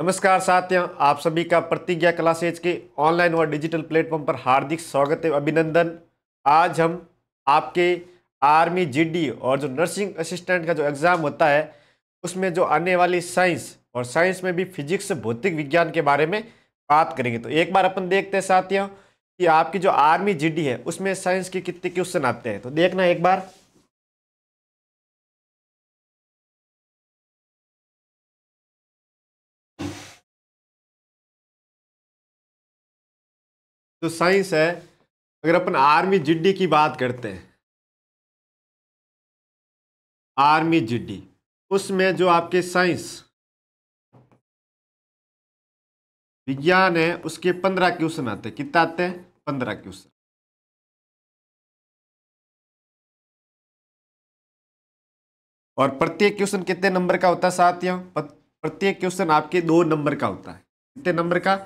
नमस्कार साथियों आप सभी का प्रतिज्ञा क्लासेज के ऑनलाइन और डिजिटल प्लेटफॉर्म पर हार्दिक स्वागत है अभिनंदन आज हम आपके आर्मी जीडी और जो नर्सिंग असिस्टेंट का जो एग्ज़ाम होता है उसमें जो आने वाली साइंस और साइंस में भी फिजिक्स भौतिक विज्ञान के बारे में बात करेंगे तो एक बार अपन देखते हैं साथियों कि आपकी जो आर्मी जी है उसमें साइंस के कितने क्वेश्चन आते हैं तो देखना एक बार जो तो साइंस है अगर अपन आर्मी जिड्डी की बात करते हैं आर्मी जिड्डी उसमें जो आपके साइंस विज्ञान है उसके पंद्रह क्वेश्चन आते हैं कितना आते हैं पंद्रह क्वेश्चन और प्रत्येक क्वेश्चन कितने नंबर का होता है साथियों प्रत्येक क्वेश्चन आपके दो नंबर का होता है कितने नंबर का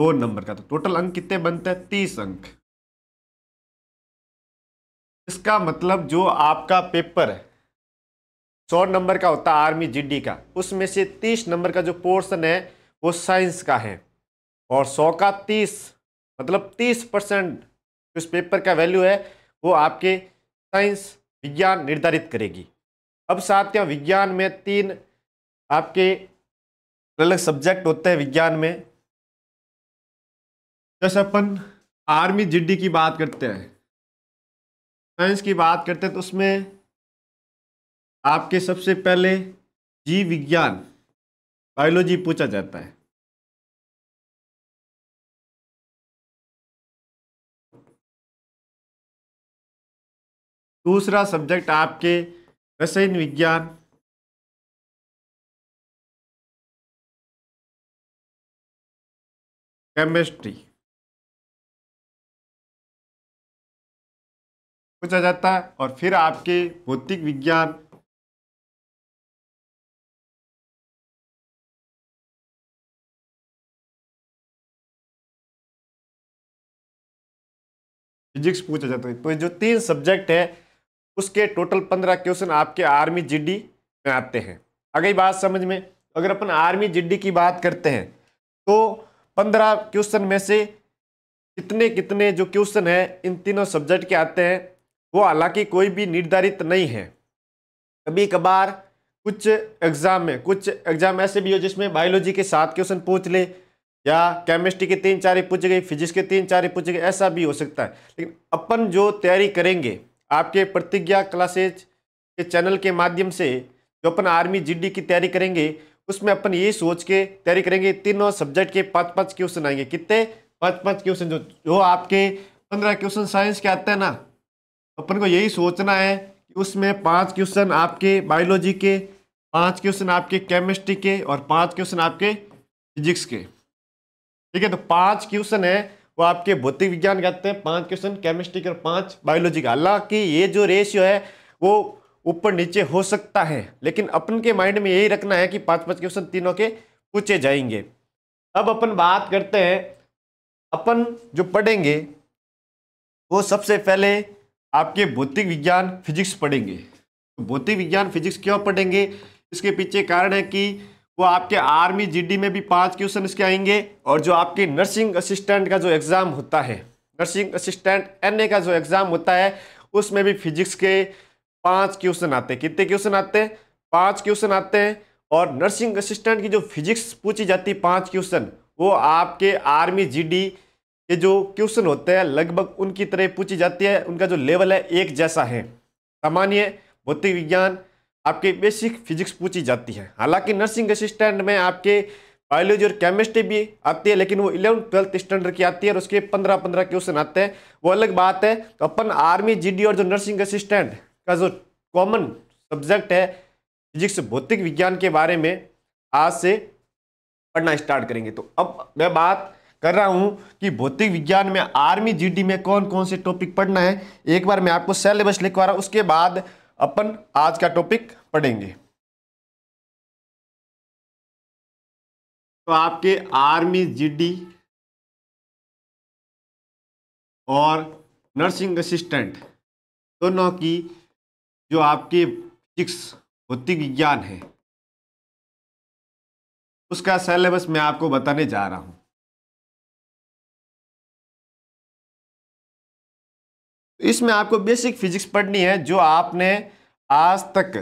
दो नंबर का तो टोटल अंक कितने बनते हैं तीस अंक इसका मतलब जो आपका पेपर है सौ नंबर का होता है आर्मी जीडी का उसमें से तीस नंबर का जो पोर्शन है वो साइंस का है और सौ का तीस मतलब तीस परसेंट उस पेपर का वैल्यू है वो आपके साइंस विज्ञान निर्धारित करेगी अब साथ विज्ञान में तीन आपके अलग सब्जेक्ट होते हैं विज्ञान में जैसे अपन आर्मी जिड्डी की बात करते हैं साइंस की बात करते हैं तो उसमें आपके सबसे पहले जीव विज्ञान बायोलॉजी पूछा जाता है दूसरा सब्जेक्ट आपके रसायन विज्ञान केमिस्ट्री पूछा जाता है और फिर आपके भौतिक विज्ञान फिजिक्स पूछा जाता है तो जो तीन सब्जेक्ट है उसके टोटल पंद्रह क्वेश्चन आपके आर्मी जीडी में आते हैं अगर बात समझ में अगर अपन आर्मी जीडी की बात करते हैं तो पंद्रह क्वेश्चन में से कितने कितने जो क्वेश्चन है इन तीनों सब्जेक्ट के आते हैं वो हालांकि कोई भी निर्धारित नहीं है कभी कभार कुछ एग्ज़ाम में कुछ एग्ज़ाम ऐसे भी हो जिसमें बायोलॉजी के सात क्वेश्चन पूछ ले या केमिस्ट्री के तीन चार ही पूछ गए फिजिक्स के तीन चार ही पूछ गए ऐसा भी हो सकता है लेकिन अपन जो तैयारी करेंगे आपके प्रतिज्ञा क्लासेज के चैनल के माध्यम से जो अपन आर्मी जीडी की तैयारी करेंगे उसमें अपन ये सोच के तैयारी करेंगे तीनों सब्जेक्ट के पाँच पाँच क्वेश्चन आएंगे कितने पाँच पाँच क्वेश्चन जो जो आपके पंद्रह क्वेश्चन साइंस के आते हैं ना अपन को यही सोचना है कि उसमें पांच क्वेश्चन आपके बायोलॉजी के पांच क्वेश्चन आपके केमिस्ट्री के और पांच क्वेश्चन आपके फिजिक्स के ठीक है तो पांच क्वेश्चन है वो आपके भौतिक विज्ञान के आते हैं पांच क्वेश्चन केमिस्ट्री के और पांच बायोलॉजी का हालांकि ये जो रेशियो है वो ऊपर नीचे हो सकता है लेकिन अपन के माइंड में यही रखना है कि पांच पांच क्वेश्चन तीनों के पूछे जाएंगे अब अपन बात करते हैं अपन जो पढ़ेंगे वो सबसे पहले आपके भौतिक विज्ञान फिजिक्स पढ़ेंगे तो भौतिक विज्ञान फिजिक्स क्यों पढ़ेंगे इसके पीछे कारण है कि वो आपके आर्मी जीडी में भी पांच क्वेश्चन इसके आएंगे और जो आपके नर्सिंग असिस्टेंट का जो एग्ज़ाम होता है नर्सिंग असिस्टेंट एनए का जो एग्ज़ाम होता है उसमें भी फिजिक्स के पांच क्वेश्चन आते हैं कितने क्वेश्चन आते हैं पांच क्वेश्चन आते हैं और नर्सिंग असिस्टेंट की जो फिजिक्स पूछी जाती है पाँच क्वेश्चन वो आपके आर्मी जीडी ये जो क्वेश्चन होते हैं लगभग उनकी तरह पूछी जाती है उनका जो लेवल है एक जैसा है सामान्य भौतिक विज्ञान आपके बेसिक फिजिक्स पूछी जाती है हालांकि नर्सिंग असिस्टेंट में आपके बायोलॉजी और केमिस्ट्री भी आती है लेकिन वो इलेवन ट्वेल्थ स्टैंडर्ड की आती है और उसके पंद्रह पंद्रह क्वेश्चन आते हैं वो अलग बात है तो अपन आर्मी जी और जो नर्सिंग असिस्टेंट का जो कॉमन सब्जेक्ट है फिजिक्स भौतिक विज्ञान के बारे में आज से पढ़ना स्टार्ट करेंगे तो अब मैं बात कर रहा हूं कि भौतिक विज्ञान में आर्मी जीडी में कौन कौन से टॉपिक पढ़ना है एक बार मैं आपको सिलेबस लिखवा रहा हूं उसके बाद अपन आज का टॉपिक पढ़ेंगे तो आपके आर्मी जीडी और नर्सिंग असिस्टेंट दोनों की जो आपके फिजिक्स भौतिक विज्ञान है उसका सिलेबस मैं आपको बताने जा रहा हूं इसमें आपको बेसिक फिजिक्स पढ़नी है जो आपने आज तक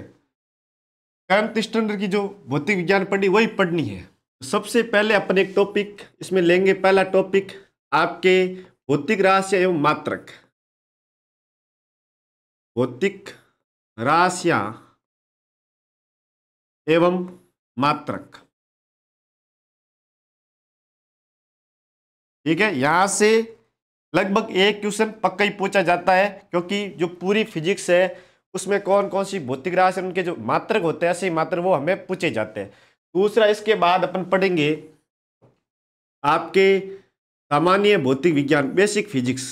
टेंथ स्टैंडर्ड की जो भौतिक विज्ञान पढ़ी वही पढ़नी है सबसे पहले अपन एक टॉपिक इसमें लेंगे पहला टॉपिक आपके भौतिक राशि एवं मात्रक भौतिक राशिया एवं मात्रक ठीक है यहां से लगभग एक क्वेश्चन पक्का ही पूछा जाता है क्योंकि जो पूरी फिजिक्स है उसमें कौन कौन सी भौतिक राशि उनके जो मात्रक होते हैं ऐसे मात्र वो हमें पूछे जाते हैं दूसरा इसके बाद अपन पढ़ेंगे आपके सामान्य भौतिक विज्ञान बेसिक फिजिक्स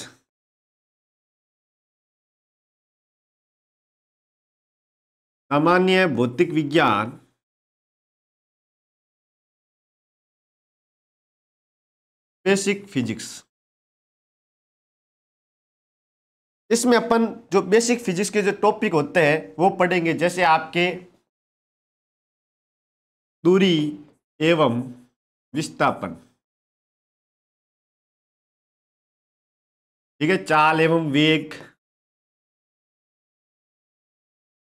सामान्य भौतिक विज्ञान बेसिक फिजिक्स इसमें अपन जो बेसिक फिजिक्स के जो टॉपिक होते हैं वो पढ़ेंगे जैसे आपके दूरी एवं विस्थापन ठीक है चाल एवं वेग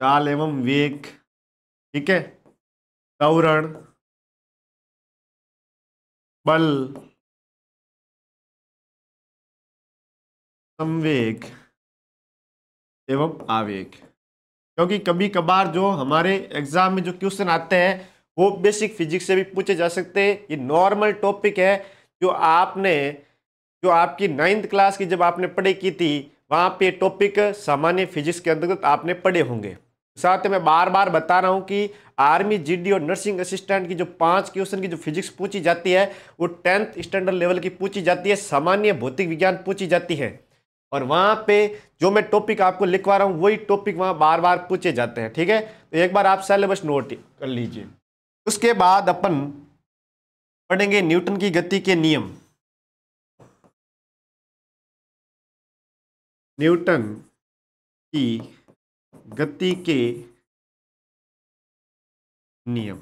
चाल एवं वेग ठीक है तवरण बल संवेग एवं आवेग क्योंकि कभी कभार जो हमारे एग्जाम में जो क्वेश्चन आते हैं वो बेसिक फिजिक्स से भी पूछे जा सकते हैं ये नॉर्मल टॉपिक है जो आपने जो आपकी नाइन्थ क्लास की जब आपने पढ़ाई की थी वहाँ पे टॉपिक सामान्य फिजिक्स के अंतर्गत आपने पढ़े होंगे साथ में बार बार बता रहा हूँ कि आर्मी जीडी और नर्सिंग असिस्टेंट की जो पांच क्वेश्चन की जो फिजिक्स पूछी जाती है वो टेंथ स्टैंडर्ड लेवल की पूछी जाती है सामान्य भौतिक विज्ञान पूछी जाती है और वहाँ पे जो मैं टॉपिक आपको लिखवा रहा हूँ वही टॉपिक वहाँ बार बार पूछे जाते हैं ठीक है तो एक बार आप सिलेबस नोट कर लीजिए उसके बाद अपन पढ़ेंगे न्यूटन की गति के नियम न्यूटन की गति के नियम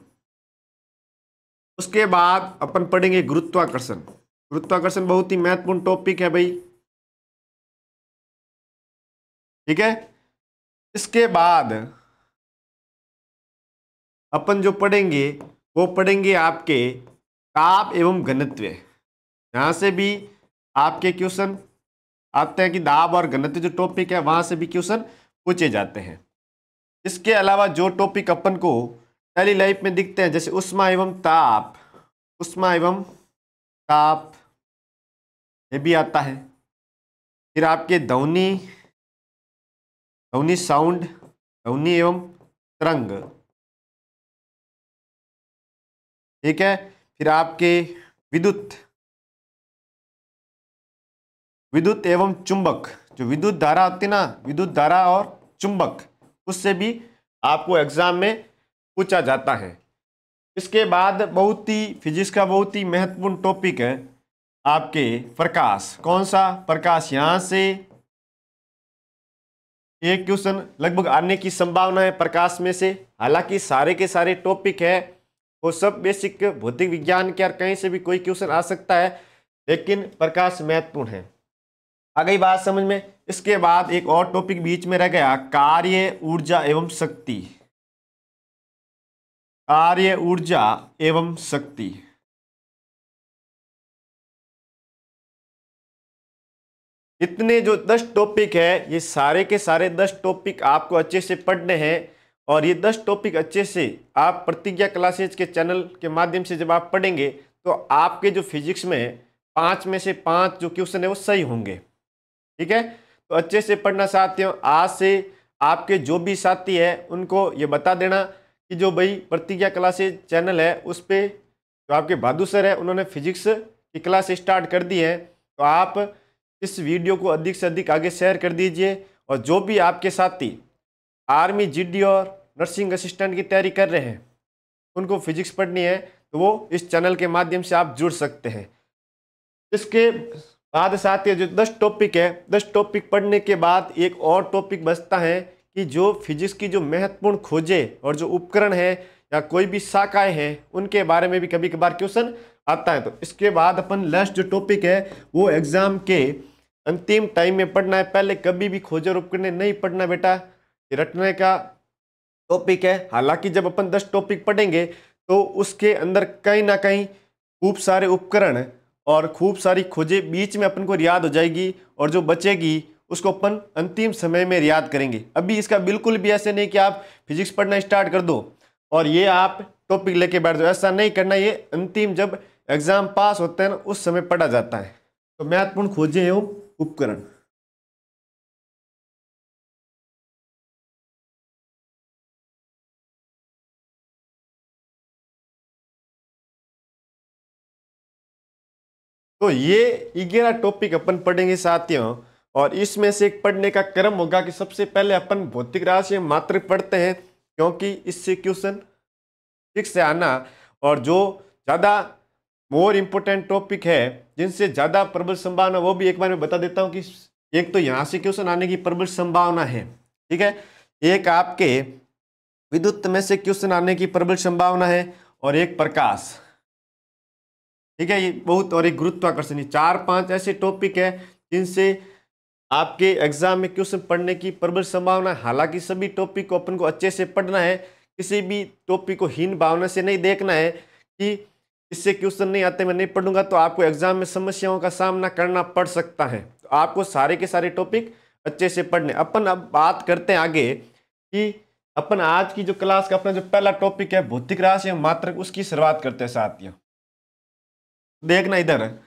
उसके बाद अपन पढ़ेंगे गुरुत्वाकर्षण गुरुत्वाकर्षण बहुत ही महत्वपूर्ण टॉपिक है भाई ठीक है इसके बाद अपन जो पढ़ेंगे वो पढ़ेंगे आपके ताप एवं घनत्व यहाँ से भी आपके क्वेश्चन आते हैं कि दाब और घनत्व जो टॉपिक है वहाँ से भी क्वेश्चन पूछे जाते हैं इसके अलावा जो टॉपिक अपन को डेली लाइफ में दिखते हैं जैसे उष्मा एवं ताप उष्मा एवं ताप ये भी आता है फिर आपके दौनी अवनी साउंड ध्वनि एवं तरंग ठीक है फिर आपके विद्युत विद्युत एवं चुंबक जो विद्युत धारा होती है ना विद्युत धारा और चुंबक उससे भी आपको एग्जाम में पूछा जाता है इसके बाद बहुत ही फिजिक्स का बहुत ही महत्वपूर्ण टॉपिक है आपके प्रकाश कौन सा प्रकाश यहाँ से एक क्वेश्चन लगभग आने की संभावना है प्रकाश में से हालांकि सारे के सारे टॉपिक है वो सब बेसिक भौतिक विज्ञान के और कहीं से भी कोई क्वेश्चन आ सकता है लेकिन प्रकाश महत्वपूर्ण है आ गई बात समझ में इसके बाद एक और टॉपिक बीच में रह गया कार्य ऊर्जा एवं शक्ति कार्य ऊर्जा एवं शक्ति इतने जो दस टॉपिक है ये सारे के सारे दस टॉपिक आपको अच्छे से पढ़ने हैं और ये दस टॉपिक अच्छे से आप प्रतिज्ञा क्लासेज के चैनल के माध्यम से जब आप पढ़ेंगे तो आपके जो फिजिक्स में पाँच में से पाँच जो क्वेश्चन है वो सही होंगे ठीक है तो अच्छे से पढ़ना चाहते हो आज से आपके जो भी साथी है उनको ये बता देना कि जो भाई प्रतिज्ञा क्लासेज चैनल है उस पर जो आपके बहादुर सर है उन्होंने फिजिक्स की क्लास स्टार्ट कर दी है तो आप इस वीडियो को अधिक से अधिक आगे शेयर कर दीजिए और जो भी आपके साथी आर्मी जी और नर्सिंग असिस्टेंट की तैयारी कर रहे हैं उनको फिजिक्स पढ़नी है तो वो इस चैनल के माध्यम से आप जुड़ सकते हैं इसके बाद साथ ये जो दस टॉपिक है दस टॉपिक पढ़ने के बाद एक और टॉपिक बचता है कि जो फिजिक्स की जो महत्वपूर्ण खोजें और जो उपकरण है या कोई भी शाखाएँ हैं उनके बारे में भी कभी कभार क्वेश्चन आता है तो इसके बाद अपन लास्ट जो टॉपिक है वो एग्जाम के अंतिम टाइम में पढ़ना है पहले कभी भी खोजर उपकरण नहीं पढ़ना बेटा रटने का टॉपिक है हालांकि जब अपन दस टॉपिक पढ़ेंगे तो उसके अंदर कहीं ना कहीं खूब सारे उपकरण और खूब सारी खोजें बीच में अपन को याद हो जाएगी और जो बचेगी उसको अपन अंतिम समय में याद करेंगे अभी इसका बिल्कुल भी ऐसे नहीं कि आप फिजिक्स पढ़ना स्टार्ट कर दो और ये आप टॉपिक लेके बैठ जाओ ऐसा नहीं करना ये अंतिम जब एग्जाम पास होते हैं ना उस समय पढ़ा जाता है तो महत्वपूर्ण खोजें एवं उपकरण तो ये ग्यारह टॉपिक अपन पढ़ेंगे साथियों और इसमें से एक पढ़ने का क्रम होगा कि सबसे पहले अपन भौतिक राशि मात्र पढ़ते हैं क्योंकि इससे क्वेश्चन ठीक से आना और जो ज़्यादा मोर इम्पोर्टेंट टॉपिक है जिनसे ज़्यादा प्रबल संभावना वो भी एक बार मैं बता देता हूँ कि एक तो यहाँ से क्वेश्चन आने की प्रबल संभावना है ठीक है एक आपके विद्युत में से क्वेश्चन आने की प्रबल संभावना है और एक प्रकाश ठीक है ये बहुत और एक गुरुत्वाकर्षण चार पांच ऐसे टॉपिक है जिनसे आपके एग्जाम में क्वेश्चन पढ़ने की प्रबल संभावना है हालांकि सभी टॉपिक को अपन को अच्छे से पढ़ना है किसी भी टॉपिक को हीन भावना से नहीं देखना है कि इससे क्वेश्चन नहीं आते मैं नहीं पढ़ूंगा तो आपको एग्जाम में समस्याओं का सामना करना पड़ सकता है तो आपको सारे के सारे टॉपिक अच्छे से पढ़ने अपन अब बात करते हैं आगे कि अपन आज की जो क्लास का अपना जो पहला टॉपिक है भौतिक राशि मात्र उसकी शुरुआत करते हैं साथियों देखना इधर है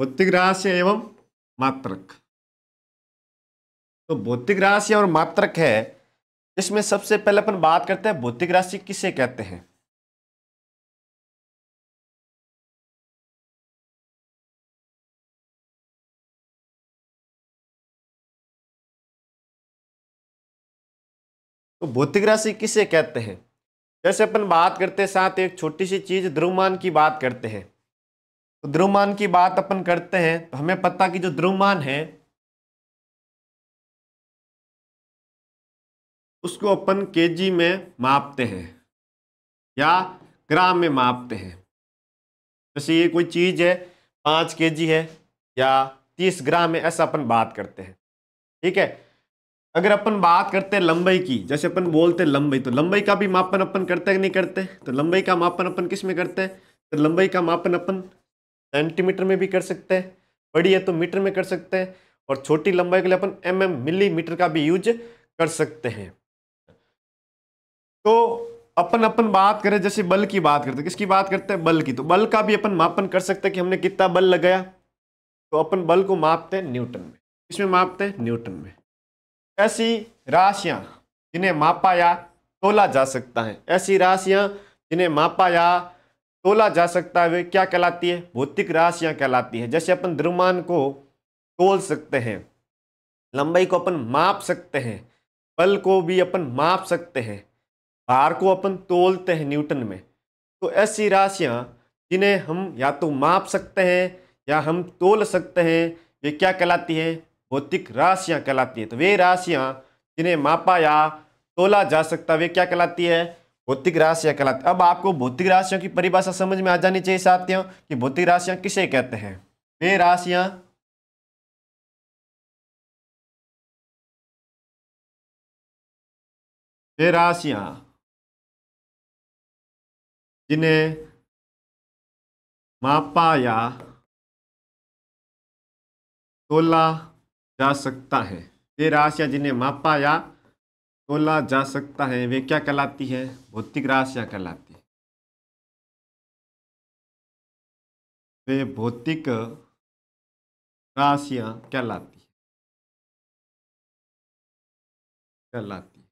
भौतिक राशि एवं मात्रक तो भौतिक राशि और मात्रक है इसमें सबसे पहले अपन बात करते हैं भौतिक राशि किसे कहते हैं तो भौतिक राशि किसे कहते हैं जैसे अपन बात करते हैं साथ एक छोटी सी चीज द्रुमान की बात करते हैं तो ध्रुवमान की बात अपन करते हैं तो हमें पता कि जो ध्रुवमान है उसको अपन केजी में मापते हैं या ग्राम में मापते हैं जैसे ये कोई चीज़ है पांच के जी है या तीस ग्राम है ऐसा अपन बात करते हैं ठीक है अगर अपन बात करते हैं लंबाई की जैसे अपन बोलते हैं लंबाई तो लंबाई का भी मापन अपन करते हैं नहीं करते तो लंबाई का मापन अपन किस में करते हैं तो लंबाई का मापन अपन सेंटीमीटर में भी कर सकते हैं बड़ी है तो मीटर में कर सकते हैं और छोटी लंबाई के लिए अपन एम एम मिलीमीटर का भी यूज कर सकते हैं तो अपन अपन बात करें जैसे बल की बात करते हैं किसकी बात करते हैं बल की तो बल का भी अपन मापन कर सकते हैं कि हमने कितना बल लगाया तो अपन बल को मापते हैं न्यूटन में इसमें मापते हैं न्यूटन में ऐसी राशियां जिन्हें मापा या तोला जा सकता है ऐसी राशियां जिन्हें मापा या तोला जा सकता है क्या कहलाती है भौतिक राशियां कहलाती है जैसे अपन द्रव्यमान को तोल सकते हैं लंबाई को अपन माप सकते हैं बल को भी अपन माप सकते हैं भार को अपन तोलते हैं न्यूटन में तो ऐसी राशियां जिन्हें हम या तो माप सकते हैं या हम तोल सकते हैं वे क्या कहलाती हैं भौतिक राशियां कहलाती है तो वे राशियां जिन्हें मापा या तोला जा सकता वे क्या कहलाती है भौतिक राशियां कहलाती अब आपको भौतिक राशियों की परिभाषा समझ में आ जानी चाहिए साथियों कि भौतिक राशियां किसे कहते हैं वे राशियां वे राशियां जिन्हें मापा या तोला जा सकता है ये राशियां जिन्हें मापा या तोला जा सकता है वे क्या कहलाती है भौतिक राशियां कहलाती है वे भौतिक राशिया कहलाती है कहलाती है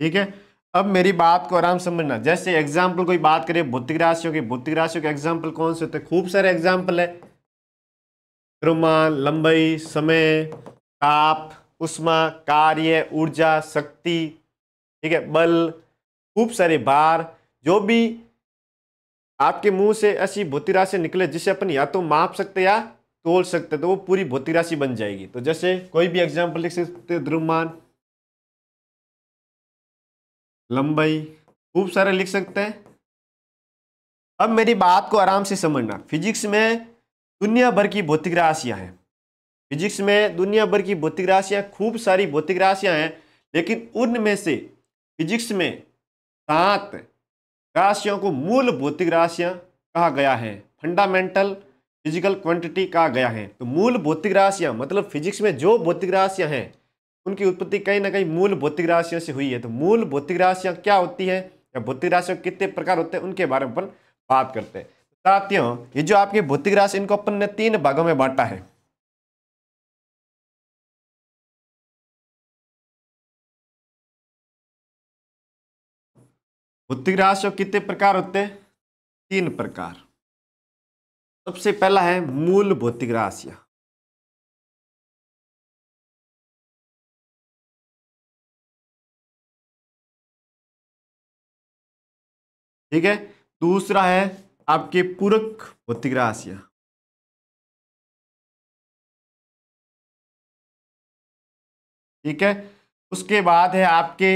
ठीक है अब मेरी बात को आराम समझना जैसे एग्जाम्पल कोई बात करे भौतिक राशियों की भौतिक राशियों के एग्जाम्पल कौन से होते हैं खूब सारे एग्जाम्पल है द्रुमान लंबाई समय ताप उष्मा कार्य ऊर्जा शक्ति ठीक है बल खूब सारे भार जो भी आपके मुंह से ऐसी भौतिक राशि निकले जिसे अपन या तो माप सकते या तोल सकते तो वो पूरी भौतिक राशि बन जाएगी तो जैसे कोई भी एग्जाम्पल लिख सकते द्रुमान लंबाई खूब सारे लिख सकते हैं अब मेरी बात को आराम से समझना फिजिक्स में दुनिया भर की भौतिक राशियाँ हैं फिजिक्स में दुनिया भर की भौतिक राशियाँ खूब सारी भौतिक राशियाँ हैं लेकिन उनमें से फिजिक्स में सात राशियों को मूल भौतिक राशियाँ कहा गया है फंडामेंटल फिजिकल क्वांटिटी कहा गया है तो मूल भौतिक राशियाँ मतलब फिजिक्स में जो भौतिक राशियाँ हैं उनकी उत्पत्ति कहीं ना कहीं मूल भौतिक राशियों से हुई है तो मूल भौतिक राशियाँ क्या होती हैं या भौतिक राशियों कितने प्रकार होते हैं उनके बारे में अपन बात करते हैं प्राप्तियों ये जो आपकी भौतिक राशि इनको अपन ने तीन भागों में बांटा है भौतिक राशि कितने प्रकार होते हैं तीन प्रकार सबसे पहला है मूल भौतिक राशि ठीक है दूसरा है आपके पूरक भौतिक राशि ठीक है उसके बाद है आपके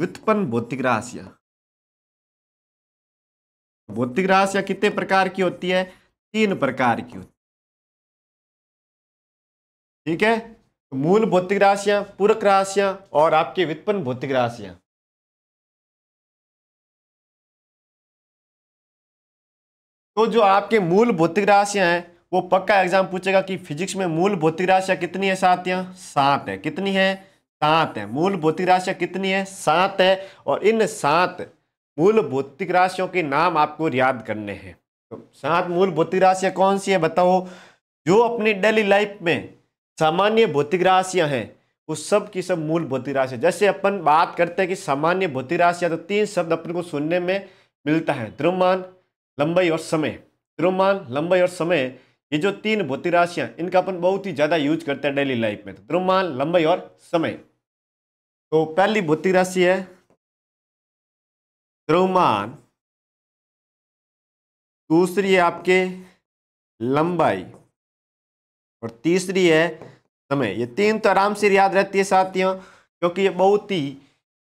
व्युत्पन्न भौतिक राशि भौतिक रहस्य कितने प्रकार की होती है तीन प्रकार की होती है ठीक है तो मूल भौतिक राशियां पूरक रहस्य और आपके व्युत्पन्न भौतिक राशियां तो जो आपके मूल भौतिक राशियाँ हैं वो पक्का एग्जाम पूछेगा कि फिजिक्स में मूल भौतिक राशियाँ कितनी है साथियाँ सात है कितनी है सात है मूल भौतिक राशियाँ कितनी है सात है और इन सात मूल भौतिक राशियों के नाम आपको याद करने हैं तो सात मूल भौतिक राशियाँ कौन सी है बताओ जो अपनी डेली लाइफ में सामान्य भौतिक राशियाँ हैं उस सब की सब मूल भौतिक राशि जैसे अपन बात करते हैं कि सामान्य भौतिक राशियाँ तो तीन शब्द अपने को सुनने में मिलता है द्रुमान लंबाई और समय द्रुमान लंबाई और समय ये जो तीन भौतिक राशियां इनका अपन बहुत ही ज़्यादा यूज करते हैं डेली लाइफ में तो द्रुमान लंबाई और समय तो पहली भौतिक राशि है द्रुमान दूसरी है आपके लंबाई और तीसरी है समय ये तीन तो आराम से याद रहती है साथियों क्योंकि ये बहुत ही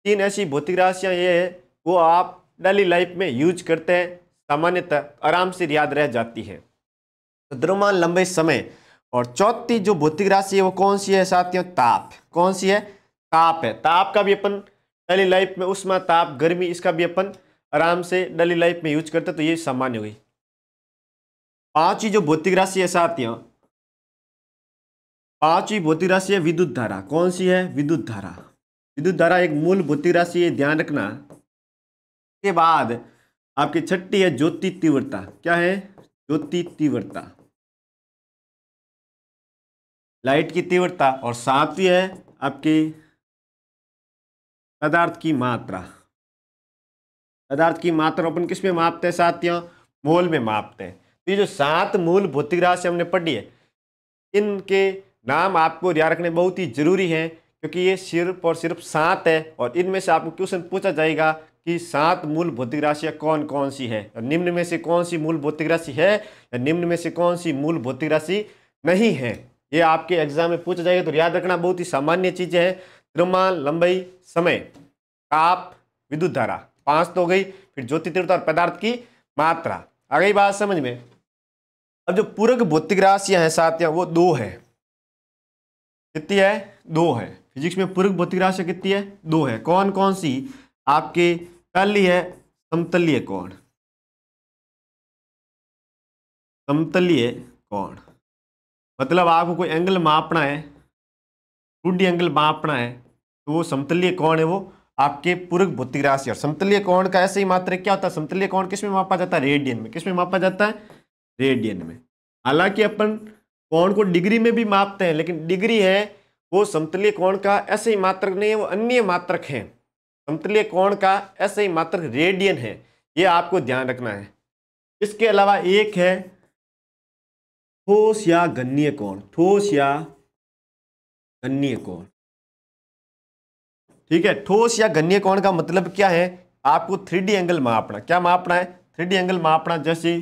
तीन ऐसी भौतिक राशियां ये है वो आप डेली लाइफ में यूज करते हैं सामान्यतः आराम से याद रह जाती है तो द्रव्यमान लंबे समय और चौथी जो भौतिक राशि है वो कौन सी है साथियों ताप कौन सी है ताप है ताप का भी अपन डेली लाइफ में उष्मा ताप गर्मी इसका भी अपन आराम से डेली लाइफ में यूज करते तो ये सामान्य हुई पांचवी जो भौतिक राशि है साथियों पांचवी भौतिक राशि है विद्युत धारा कौन सी है विद्युत धारा विद्युत धारा एक मूल भौतिक राशि है ध्यान रखना के बाद आपकी छठी है ज्योति तीव्रता क्या है ज्योति तीव्रता लाइट की तीव्रता और सातवीं है आपकी पदार्थ की मात्रा पदार्थ की मात्रा अपन किस में मापते हैं साथियों मोल में मापते हैं तो ये जो सात मूल भौतिक राशि हमने पढ़ी है इनके नाम आपको याद रखने बहुत ही जरूरी हैं क्योंकि ये सिर्फ और सिर्फ सात है और इनमें से आपको क्वेश्चन पूछा जाएगा कि सात मूल भौतिक राशियाँ कौन कौन सी हैं तो निम्न में से कौन सी मूल भौतिक राशि है या तो निम्न में से कौन सी मूल भौतिक राशि नहीं है ये आपके एग्जाम में पूछा जाएगा तो याद रखना बहुत ही सामान्य चीज है त्रिमान लंबाई समय ताप विद्युत धारा पांच तो हो गई फिर ज्योति तीर्थ और पदार्थ की मात्रा आ गई बात समझ में अब जो पूरक भौतिक राशियां हैं सात वो दो है कितनी है दो है फिजिक्स में पूरक भौतिक राशियां कितनी है दो है कौन कौन सी आपके पहली है समतलीय कोण समतलीय कोण मतलब आपको कोई एंगल मापना है टूडी एंगल मापना है तो वो समतलीय कोण है वो आपके पूर्व भौतिक राशि और समतलीय कोण का ऐसे ही मात्र क्या होता है समतलीय कोण किसमें मापा जाता है रेडियन में किसमें मापा जाता है रेडियन में हालांकि अपन कोण को डिग्री में भी मापते हैं लेकिन डिग्री है वो समतलीय कोण का ऐसे ही मात्रक नहीं है वो अन्य मात्रक है समतलीय कोण का ऐसे ही मात्र रेडियन है ये आपको ध्यान रखना है इसके अलावा एक है ठोस या गन्नीय कोण ठोस या गन्नीय कोण ठीक है ठोस या गन्नीय कोण का मतलब क्या है आपको थ्री एंगल मापना क्या मापना है थ्री एंगल मापना जैसे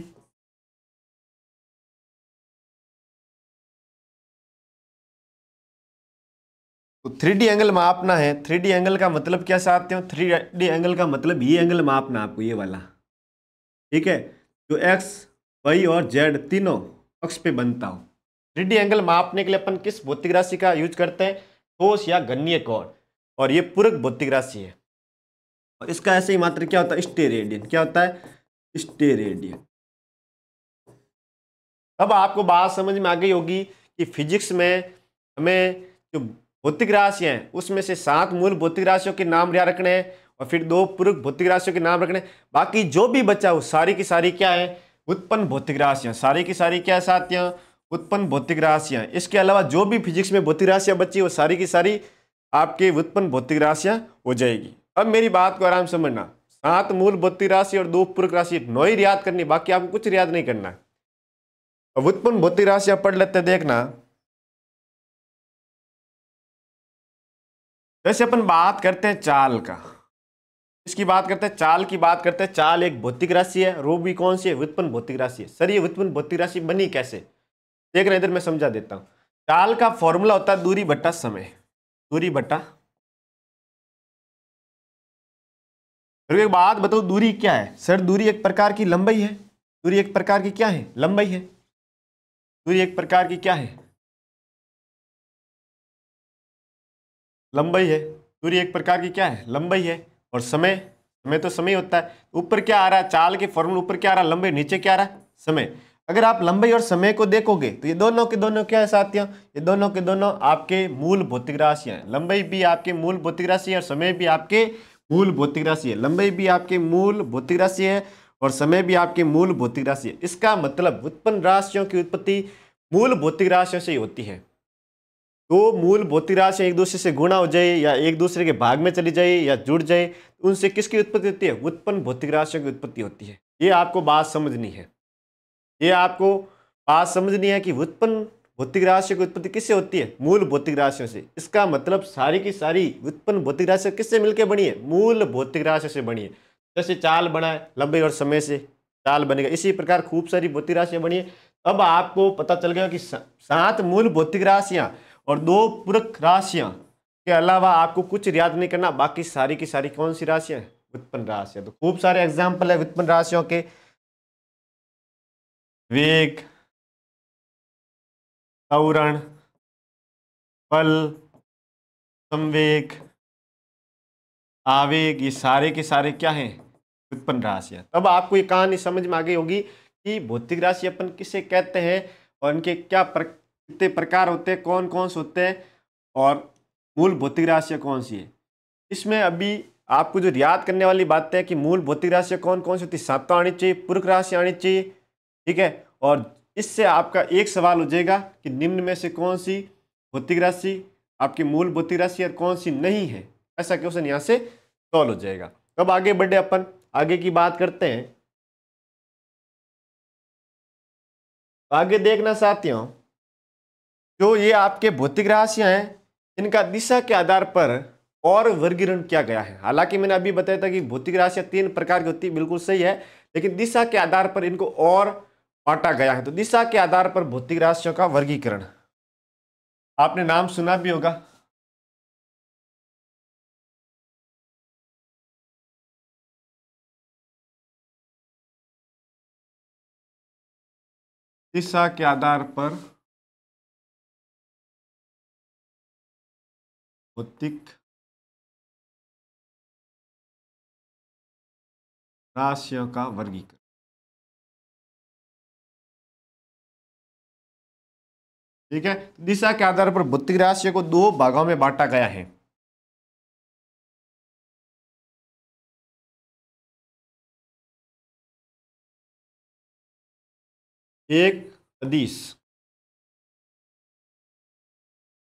तो थ्री एंगल मापना है थ्री डी एंगल का मतलब क्या चाहते हो थ्री डी एंगल का मतलब ये एंगल मापना आपको ये वाला ठीक है जो एक्स वाई और जेड तीनों पक्ष पे बनता हो थ्री डी एंगल मापने के लिए अपन किस भौतिक राशि का यूज करते हैं ठोस या गन्नीय कोण और ये पूरक भौतिक राशि है और इसका ऐसे ही मात्र क्या होता है स्टेरेडियन क्या होता है स्टेरेडियन अब आपको बात समझ में आ गई होगी कि फिजिक्स में हमें जो भौतिक राशि है उसमें से सात मूल भौतिक राशियों के नाम याद रखने हैं और फिर दो पूर्व भौतिक राशियों के नाम रखने बाकी जो भी बचा हो सारी की सारी क्या है उत्पन्न भौतिक राशियाँ सारी की सारी क्या है साथ उत्पन्न भौतिक राशियाँ इसके अलावा जो भी फिजिक्स में भौतिक राशियाँ बची वो सारी की सारी आपके उत्पन्न भौतिक राशियाँ हो जाएगी अब मेरी बात को आराम से समझना सात मूल भौतिक राशि और दो पूर्व राशि नौ ही याद करनी बाकी आपको कुछ याद नहीं करना उत्पन्न भौतिक राशियाँ पढ़ लेते देखना वैसे अपन बात करते हैं चाल का इसकी बात करते हैं चाल की बात करते हैं चाल एक भौतिक राशि है रूप भी कौन सी है व्युत्पन्न भौतिक राशि है सर ये व्युत्पन्न भौतिक राशि बनी कैसे देख रहे इधर मैं समझा देता हूँ चाल का फॉर्मूला होता है दूरी बट्टा समय दूरी बट्टा एक बात बताओ दूरी क्या है सर दूरी एक प्रकार की लंबाई है दूरी एक प्रकार की क्या है लंबाई है दूरी एक प्रकार की क्या है लंबाई है दूरी एक प्रकार की क्या है लंबाई है और समय समय तो समय होता है ऊपर क्या आ रहा है चाल के फॉर्मूल ऊपर क्या आ रहा है लंबाई नीचे क्या आ रहा है समय अगर आप लंबाई और समय को देखोगे तो ये दोनों के दोनों क्या है साथियों ये दोनों के दोनों आपके मूल भौतिक राशियां हैं लंबाई भी आपके मूल भौतिक राशि है और समय भी आपके मूल भौतिक राशि है लंबाई भी आपके मूल भौतिक राशि है और समय भी आपके मूल भौतिक राशि है इसका मतलब उत्पन्न राशियों की उत्पत्ति मूल भौतिक राशियों से ही होती है दो तो मूल भौतिक राशि एक दूसरे से गुणा हो जाए या एक दूसरे के भाग में चली जाए या जुड़ जाए तो उनसे किसकी उत्पत्ति होती है उत्पन्न भौतिक राशियों की उत्पत्ति होती है ये आपको बात समझनी है ये आपको बात समझनी है कि उत्पन्न भौतिक राशियों की उत्पत्ति किससे होती है मूल भौतिक राशियों से इसका मतलब सारी की सारी उत्पन्न भौतिक राशि किससे मिलकर बनी है मूल भौतिक राशि से बनी है जैसे चाल बनाए लंबे और समय से चाल बनेगा इसी प्रकार खूब सारी भौतिक राशियाँ बनी है अब आपको पता चल गया कि सात मूल भौतिक राशियाँ और दो पूरक राशियाँ के अलावा आपको कुछ याद नहीं करना बाकी सारी की सारी कौन सी राशियाँ हैं राशियां राशियाँ तो खूब सारे एग्जाम्पल है व्युत्पन्न राशियों के वेग तवरण पल संवेग आवेग ये सारे के सारे क्या हैं उत्पन्न राशियाँ तब आपको ये कहानी समझ में आ गई होगी कि भौतिक राशि अपन किसे कहते हैं और इनके क्या कितने प्रकार होते हैं कौन कौन से होते हैं और मूल भौतिक राशियाँ कौन सी है इसमें अभी आपको जो याद करने वाली बात है कि मूल भौतिक राशियाँ कौन कौन सी होती है सात आनी चाहिए पुरुख राशि आनी चाहिए ठीक है और इससे आपका एक सवाल हो जाएगा कि निम्न में से कौन सी भौतिक राशि आपकी मूल भौतिक राशि और कौन सी नहीं है ऐसा क्वेश्चन यहाँ से सॉल्व हो जाएगा अब आगे बढ़े अपन आगे की बात करते हैं आगे देखना साथियों जो ये आपके भौतिक राशियां हैं इनका दिशा के आधार पर और वर्गीकरण किया गया है हालांकि मैंने अभी बताया था कि भौतिक राशियाँ तीन प्रकार की होती बिल्कुल सही है लेकिन दिशा के आधार पर इनको और बांटा गया है तो दिशा के आधार पर भौतिक राशियों का वर्गीकरण आपने नाम सुना भी होगा दिशा के आधार पर भौतिक राशियों का वर्गीकरण ठीक है दिशा के आधार पर भौतिक राशियों को दो भागों में बांटा गया है एक अदिश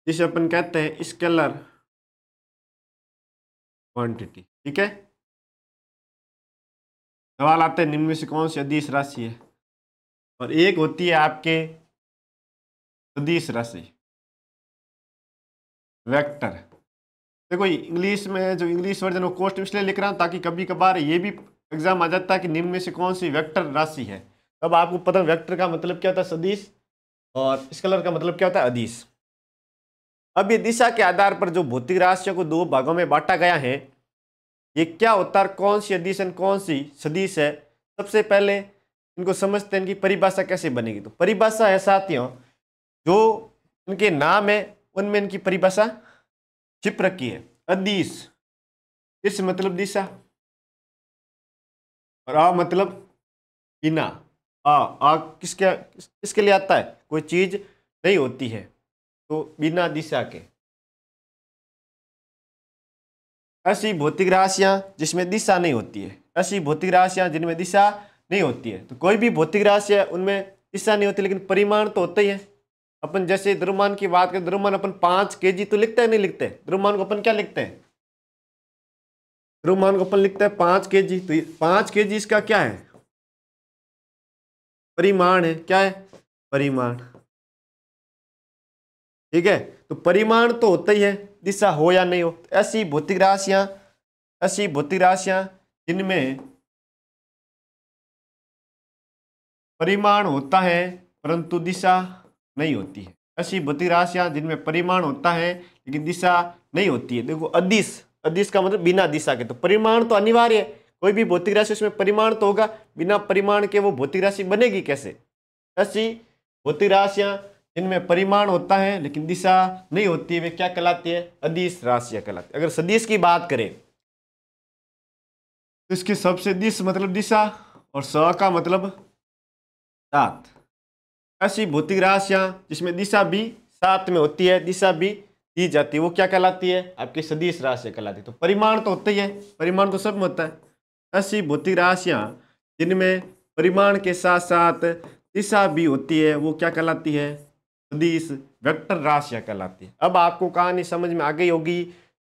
जिसे अपन कहते हैं स्केलर क्वांटिटी ठीक है सवाल आते हैं निम्न में से कौन सी अदिश राशि है और एक होती है आपके सदीश राशि वेक्टर देखो इंग्लिश में जो इंग्लिश वर्जन वो कोस्ट इसलिए लिख रहा हूँ ताकि कभी कभार ये भी एग्जाम आ जाता है कि निम्न में से कौन सी वेक्टर राशि है तब आपको पता वेक्टर का मतलब क्या होता है सदिश और इस कलर का मतलब क्या होता है अधीश अब ये दिशा के आधार पर जो भौतिक राशियों को दो भागों में बांटा गया है ये क्या होता है कौन सी अधिशन कौन सी सदिश है सबसे पहले इनको समझते हैं इनकी परिभाषा कैसे बनेगी तो परिभाषा है साथियों जो इनके नाम है उनमें इनकी परिभाषा छिप रखी है अदिश इस मतलब दिशा और आ मतलब बिना आ आ किसके किसके लिए आता है कोई चीज़ नहीं होती है तो बिना दिशा के ऐसी भौतिक राशियां जिसमें दिशा नहीं होती है ऐसी भौतिक राशियां जिनमें दिशा नहीं होती है तो कोई भी भौतिक राशि है उनमें दिशा नहीं होती लेकिन परिमाण तो होता ही है अपन जैसे द्रुमान की बात करें द्रुमान अपन पांच के तो लिखते हैं नहीं लिखते द्रुमान को अपन क्या लिखते हैं द्रुमान को अपन लिखते हैं पांच के तो पांच के इसका क्या है परिमाण है क्या है परिमाण ठीक है तो परिमाण तो होता ही है दिशा हो या नहीं हो तो ऐसी भौतिक राशियां ऐसी भौतिक राशियां जिनमें परिमाण होता है परंतु दिशा नहीं होती है ऐसी भौतिक राशियां जिनमें परिमाण होता है लेकिन दिशा नहीं होती है देखो अदिश अदिश का मतलब बिना दिशा के तो परिमाण तो अनिवार्य है कोई भी भौतिक राशि उसमें परिमाण तो होगा बिना परिमाण के वो भौतिक राशि बनेगी कैसे ऐसी भौतिक राशियां इनमें परिमाण होता है लेकिन दिशा नहीं होती वे क्या कहलाती है अदिश राशियां कहलाती अगर सदिश की बात करें तो इसके सबसे दिश मतलब दिशा और स का मतलब सात ऐसी भौतिक राशियां जिसमें दिशा भी सात में होती है दिशा भी दी जाती है वो क्या कहलाती है आपकी सदिश राशियां कहलाती है तो परिमाण तो होता ही है परिमाण तो सब में होता है ऐसी भौतिक राशियां जिनमें परिमाण के साथ साथ दिशा भी होती है वो क्या कहलाती है सदिश वेक्टर राशियाँ कहलाती है अब आपको कहानी समझ में आ गई होगी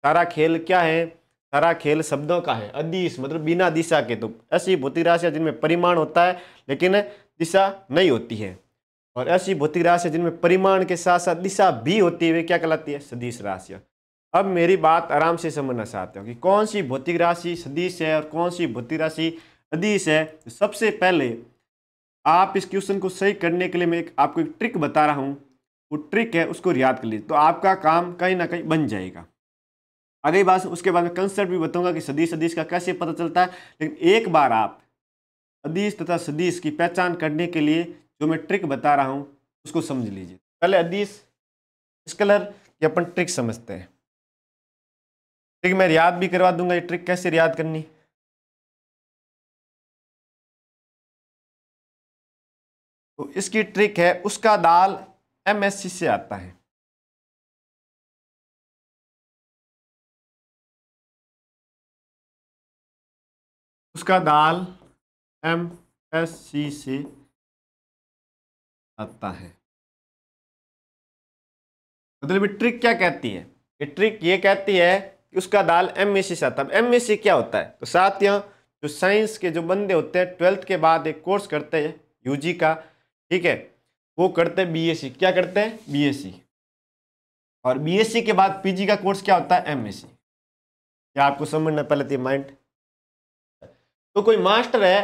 सारा खेल क्या है सारा खेल शब्दों का है अदिश मतलब बिना दिशा के तो ऐसी भौतिक राशियाँ जिनमें परिमाण होता है लेकिन दिशा नहीं होती है और ऐसी भौतिक राशियाँ जिनमें परिमाण के साथ साथ दिशा भी होती है क्या कहलाती है सदिश राशियाँ अब मेरी बात आराम से समझना चाहते हो कि कौन सी भौतिक राशि सदिश है और कौन सी भौतिक राशि अदिश है तो सबसे पहले आप इस क्वेश्चन को सही करने के लिए मैं एक आपको एक ट्रिक बता रहा हूँ वो ट्रिक है उसको याद कर लीजिए तो आपका काम कहीं ना कहीं बन जाएगा अगली बात उसके बाद में कंसेप्ट भी बताऊंगा कि सदीश सदीश का कैसे पता चलता है लेकिन एक बार आप अदीश तथा सदीश की पहचान करने के लिए जो मैं ट्रिक बता रहा हूँ उसको समझ लीजिए पहले अदीश इस कलर ये अपन ट्रिक समझते हैं ठीक मैं याद भी करवा दूंगा ये ट्रिक कैसे याद करनी तो इसकी ट्रिक है उसका दाल एमएससी से आता है उसका दाल एम एस सी से आता है मतलब ट्रिक क्या कहती है ये ट्रिक ये कहती है कि उसका दाल एम सी से आता है एम सी क्या होता है तो साथ यहाँ जो साइंस के जो बंदे होते हैं ट्वेल्थ के बाद एक कोर्स करते हैं यूजी का ठीक है वो करते हैं बी क्या करते हैं बी और बी के बाद पीजी का कोर्स क्या होता है एमएससी क्या आपको समझना पहले थी तो माइंड तो कोई मास्टर है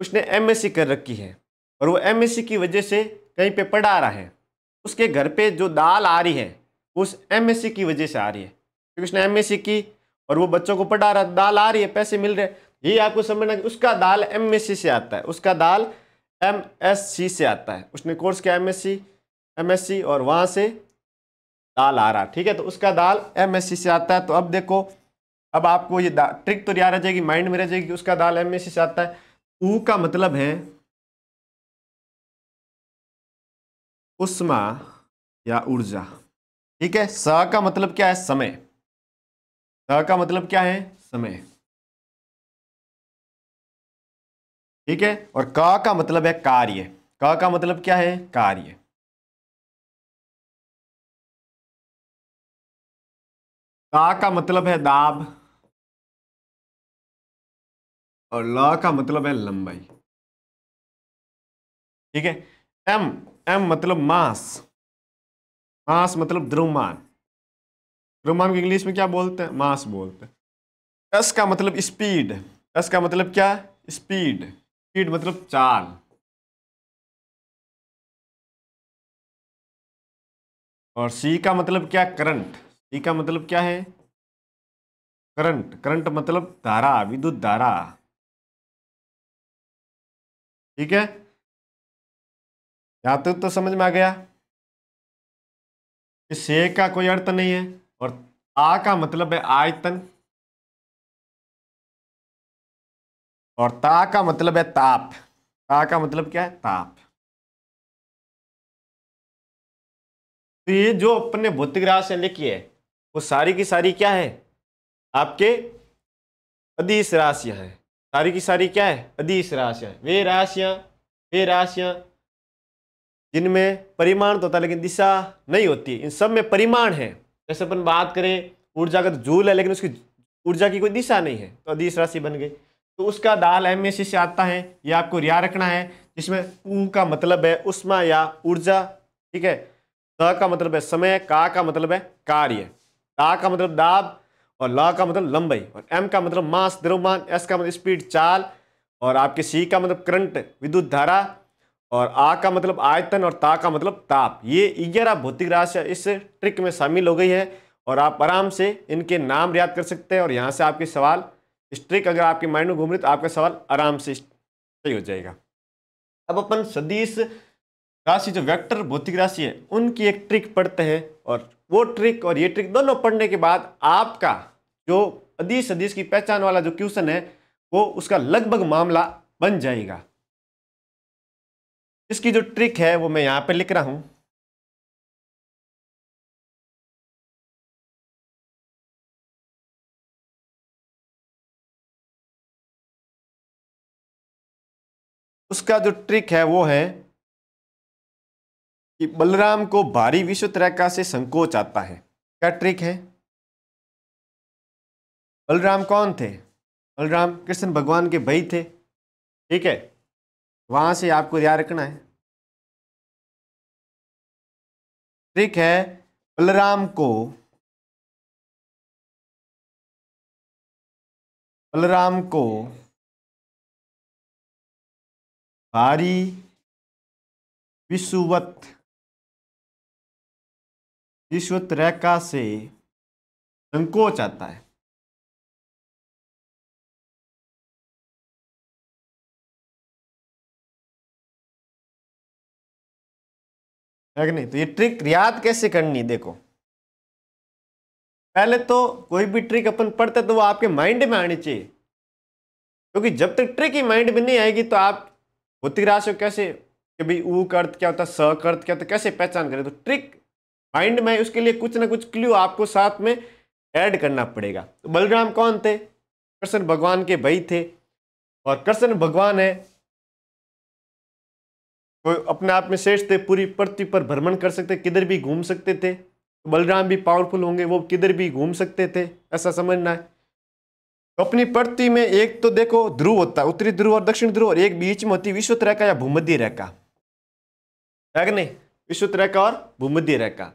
उसने एमएससी कर रखी है और वो एम की वजह से कहीं पे पढ़ा रहा है उसके घर पे जो दाल आ रही है उस एम की वजह से आ रही है क्योंकि उसने एमएससी की और वो बच्चों को पढ़ा रहा दाल आ रही है पैसे मिल रहे ये आपको समझना उसका दाल एमएससी से आता है उसका दाल एम एस सी से आता है उसने कोर्स किया M S C M S C और वहाँ से दाल आ रहा ठीक है तो उसका दाल एम एस सी से आता है तो अब देखो अब आपको ये ट्रिक तो याद रह जाएगी माइंड में रह जाएगी उसका दाल एम एस सी से आता है ऊ का मतलब है उष्मा या ऊर्जा ठीक है स का मतलब क्या है समय स का मतलब क्या है समय ठीक है और का का मतलब है कार्य का का मतलब क्या है कार्य का का मतलब है दाब और ल का मतलब है लंबाई ठीक है एम एम मतलब मास मास मतलब द्रुमान द्रुमान को इंग्लिश में क्या बोलते हैं मास बोलते हैं एस का मतलब स्पीड एस का मतलब क्या स्पीड फीट मतलब चाल और सी का मतलब क्या करंट सी का मतलब क्या है करंट करंट मतलब धारा विद्युत धारा ठीक है या तो, तो समझ में आ गया से का कोई अर्थ नहीं है और आ का मतलब है आयतन और ता का मतलब है ताप ता का मतलब क्या है ताप तो ये जो अपने भौतिक रहस्य लिखी है वो सारी की सारी क्या है आपके अधीश राशियां हैं सारी की सारी क्या है अधीश राशियां वे राशियां वे राशियां जिनमें परिमाण तो होता है लेकिन दिशा नहीं होती इन सब में परिमाण है जैसे अपन बात करें ऊर्जा का तो जूल है लेकिन उसकी ऊर्जा की कोई दिशा नहीं है तो अधीश राशि बन गई तो उसका दाल एम एस से आता है ये आपको रिया रखना है जिसमें ऊ का मतलब है उष्मा या ऊर्जा ठीक है त का मतलब है समय का का मतलब है कार्य ता का मतलब दाब और ल का मतलब लंबाई और एम का मतलब मास द्रव्यमान एस का मतलब स्पीड चाल और आपके सी का मतलब करंट विद्युत धारा और आ का मतलब आयतन और ता का मतलब ताप ये ग्यारह भौतिक राशि इस ट्रिक में शामिल हो गई है और आप आराम से इनके नाम याद कर सकते हैं और यहाँ से आपके सवाल ट्रिक अगर आपके माइंड में घूम रही तो आपका सवाल आराम से सही हो जाएगा अब अपन सदीश राशि जो वेक्टर भौतिक राशि है उनकी एक ट्रिक पढ़ते हैं और वो ट्रिक और ये ट्रिक दोनों पढ़ने के बाद आपका जो अदीश सदीश की पहचान वाला जो क्वेश्चन है वो उसका लगभग मामला बन जाएगा इसकी जो ट्रिक है वो मैं यहाँ पर लिख रहा हूँ उसका जो ट्रिक है वो है कि बलराम को भारी विश्व त्रैका से संकोच आता है क्या ट्रिक है बलराम कौन थे बलराम कृष्ण भगवान के भाई थे ठीक है वहां से आपको याद रखना है ट्रिक है बलराम को बलराम को भारी विश्वत रेखा से संकोच आता है नहीं तो ये ट्रिक याद कैसे करनी देखो पहले तो कोई भी ट्रिक अपन पढ़ते तो वो आपके माइंड में आनी चाहिए क्योंकि जब तक ट्रिक ही माइंड में नहीं आएगी तो आप भौतिक रहस्य कैसे कि भाई ऊ अर्थ क्या होता है स अर्थ क्या होता है कैसे पहचान करें तो ट्रिक माइंड में उसके लिए कुछ ना कुछ क्ल्यू आपको साथ में ऐड करना पड़ेगा तो बलराम कौन थे कृष्ण भगवान के भाई थे और कृष्ण भगवान है वो अपने आप में श्रेष्ठ थे पूरी पृथ्वी पर भ्रमण कर सकते किधर भी घूम सकते थे तो बलराम भी पावरफुल होंगे वो किधर भी घूम सकते थे ऐसा समझना है अपनी प्रति में एक तो देखो ध्रुव होता है उत्तरी ध्रुव और दक्षिण ध्रुव और एक बीच में होती विश्व रेखा या भूमध्य रेखा है कि नहीं विश्व रेखा और भूमध्य रेखा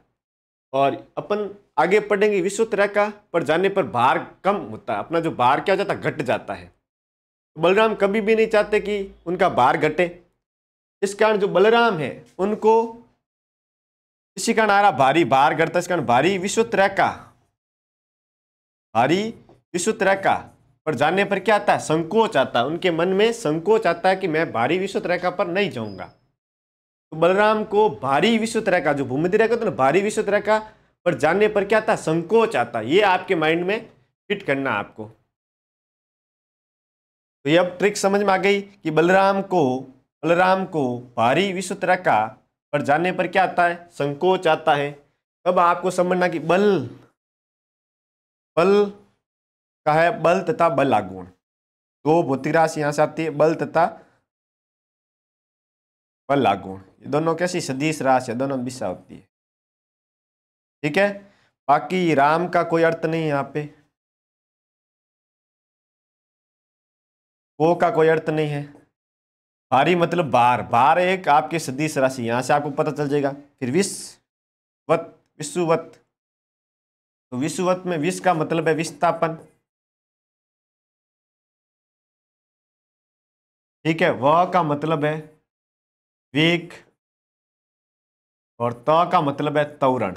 और अपन आगे पढ़ेंगे विश्व रेखा पर जाने पर भार कम होता है अपना जो भार क्या हो जाता घट जाता है बलराम कभी भी नहीं चाहते कि उनका भार घटे इस कारण जो बलराम है उनको इसी कारण आ रहा भारी भार घटता इस कारण भारी विश्व रेखा भारी विश्व रेखा पर जाने पर क्या आता है संकोच आता है उनके मन में संकोच आता है कि मैं भारी विश्वत रेखा पर नहीं जाऊंगा तो बलराम को भारी विश्वत रेखा जो भूमि रेखा तो ना भारी विश्वत रेखा पर जाने पर क्या आता संकोच आता ये आपके माइंड में फिट करना आपको तो ये अब ट्रिक समझ में आ गई कि बलराम को बलराम को भारी विश्वत रेखा पर जाने पर क्या आता है संकोच आता है अब आपको समझना कि बल बल का है बल तथा बल आगुण दो भौतिक राशि यहां से आती है बल तथा बल आगुण ये दोनों कैसी सदीश राशि है दोनों दिशा होती है ठीक है बाकी राम का कोई अर्थ नहीं यहाँ पे को का कोई अर्थ नहीं है भारी मतलब बार बार एक आपके सदीश राशि यहां से आपको पता चल जाएगा फिर विश्ववत विश्ववत तो विश्ववत में विष का मतलब है विस्थापन ठीक है व का मतलब है वेक और त का मतलब है तवरण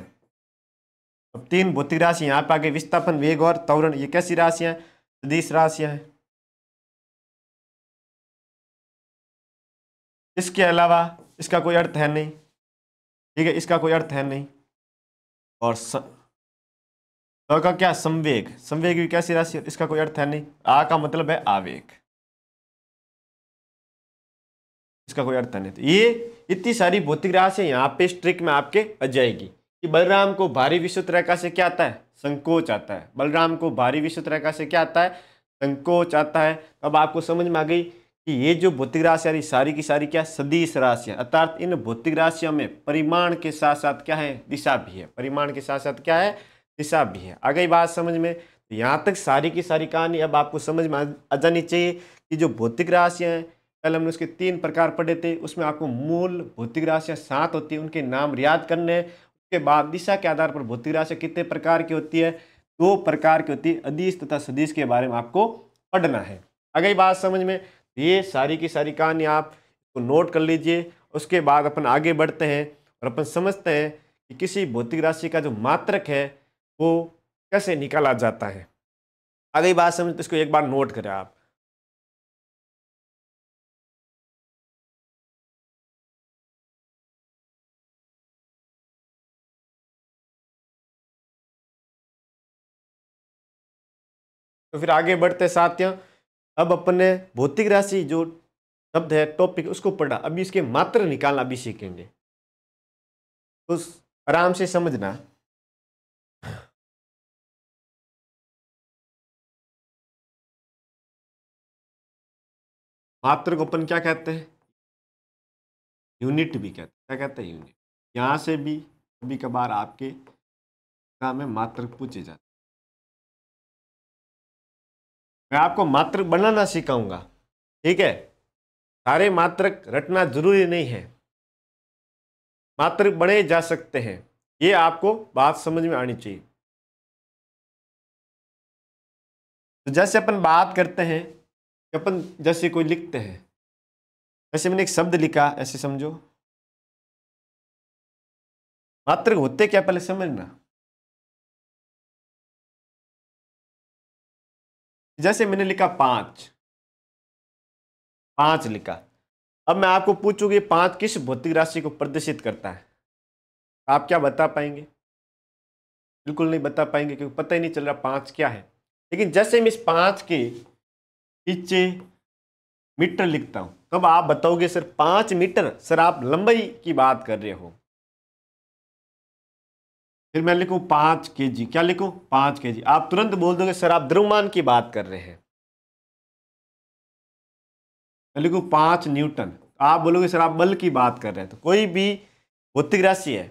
अब तीन भौतिक राशि यहाँ पे आगे विस्थापन वेग और तवरण ये कैसी राशियां हैं सदिश राशियां हैं इसके अलावा इसका कोई अर्थ है नहीं ठीक है इसका कोई अर्थ है नहीं और स... तो का क्या संवेग संवेग भी कैसी राशि इसका कोई अर्थ है नहीं आ का मतलब है आवेग इसका कोई अर्थ नहीं था ये इतनी सारी भौतिक राशि यहाँ पे स्ट्रिक में आपके आ जाएगी कि बलराम को भारी विशुद्ध रेखा से क्या आता है संकोच आता है बलराम को भारी विशुद्ध रेखा से क्या आता है संकोच आता है अब आपको समझ में आ गई कि ये जो भौतिक राशियाँ सारी की सारी क्या सदीश राशियाँ अर्थात इन भौतिक राशियों में परिमाण के साथ साथ क्या है दिशा भी है परिमाण के साथ साथ क्या है दिशा भी है आ गई बात समझ में तो यहाँ तक सारी की सारी कहानी अब आपको समझ में आ जानी चाहिए कि जो भौतिक राशियाँ हैं कल हमने उसके तीन प्रकार पढ़े थे उसमें आपको मूल भौतिक राशियाँ सात होती हैं उनके नाम याद करने उसके बाद दिशा के आधार पर भौतिक राशियाँ कितने प्रकार की होती है दो प्रकार की होती है अधीश तथा सदीश के बारे में आपको पढ़ना है अगर बात समझ में तो ये सारी की सारी कहानी आप इसको नोट कर लीजिए उसके बाद अपन आगे बढ़ते हैं और अपन समझते हैं कि किसी भौतिक राशि का जो मात्रक है वो कैसे निकाला जाता है आगे बात समझ तो इसको एक बार नोट करें आप तो फिर आगे बढ़ते साथियों अब अपने भौतिक राशि जो शब्द है टॉपिक उसको पढ़ा अभी इसके मात्र निकालना भी सीखेंगे उस आराम से समझना मात्र को अपन क्या कहते हैं यूनिट भी कहते हैं क्या कहते हैं यूनिट यहां से भी कभी कभार आपके काम में मात्र पूछे जाते मैं आपको मात्रक बनाना सिखाऊंगा ठीक है सारे मात्रक रटना जरूरी नहीं है मात्रक बने जा सकते हैं ये आपको बात समझ में आनी चाहिए तो जैसे अपन बात करते हैं अपन जैसे कोई लिखते हैं जैसे मैंने एक शब्द लिखा ऐसे समझो मात्र होते क्या पहले समझना जैसे मैंने लिखा पाँच पाँच लिखा अब मैं आपको पूछूँ कि पाँच किस भौतिक राशि को प्रदर्शित करता है आप क्या बता पाएंगे बिल्कुल नहीं बता पाएंगे क्योंकि पता ही नहीं चल रहा पाँच क्या है लेकिन जैसे मैं इस पाँच के पीछे मीटर लिखता हूँ तब तो आप बताओगे सर पाँच मीटर सर आप लंबाई की बात कर रहे हो फिर मैं लिखूँ पाँच के जी क्या लिखूँ पाँच के जी आप तुरंत बोल दोगे सर आप द्रव्यमान की बात कर रहे हैं मैं लिखूँ पाँच न्यूटन आप बोलोगे सर आप बल की बात कर रहे हैं तो कोई भी भौतिक राशि है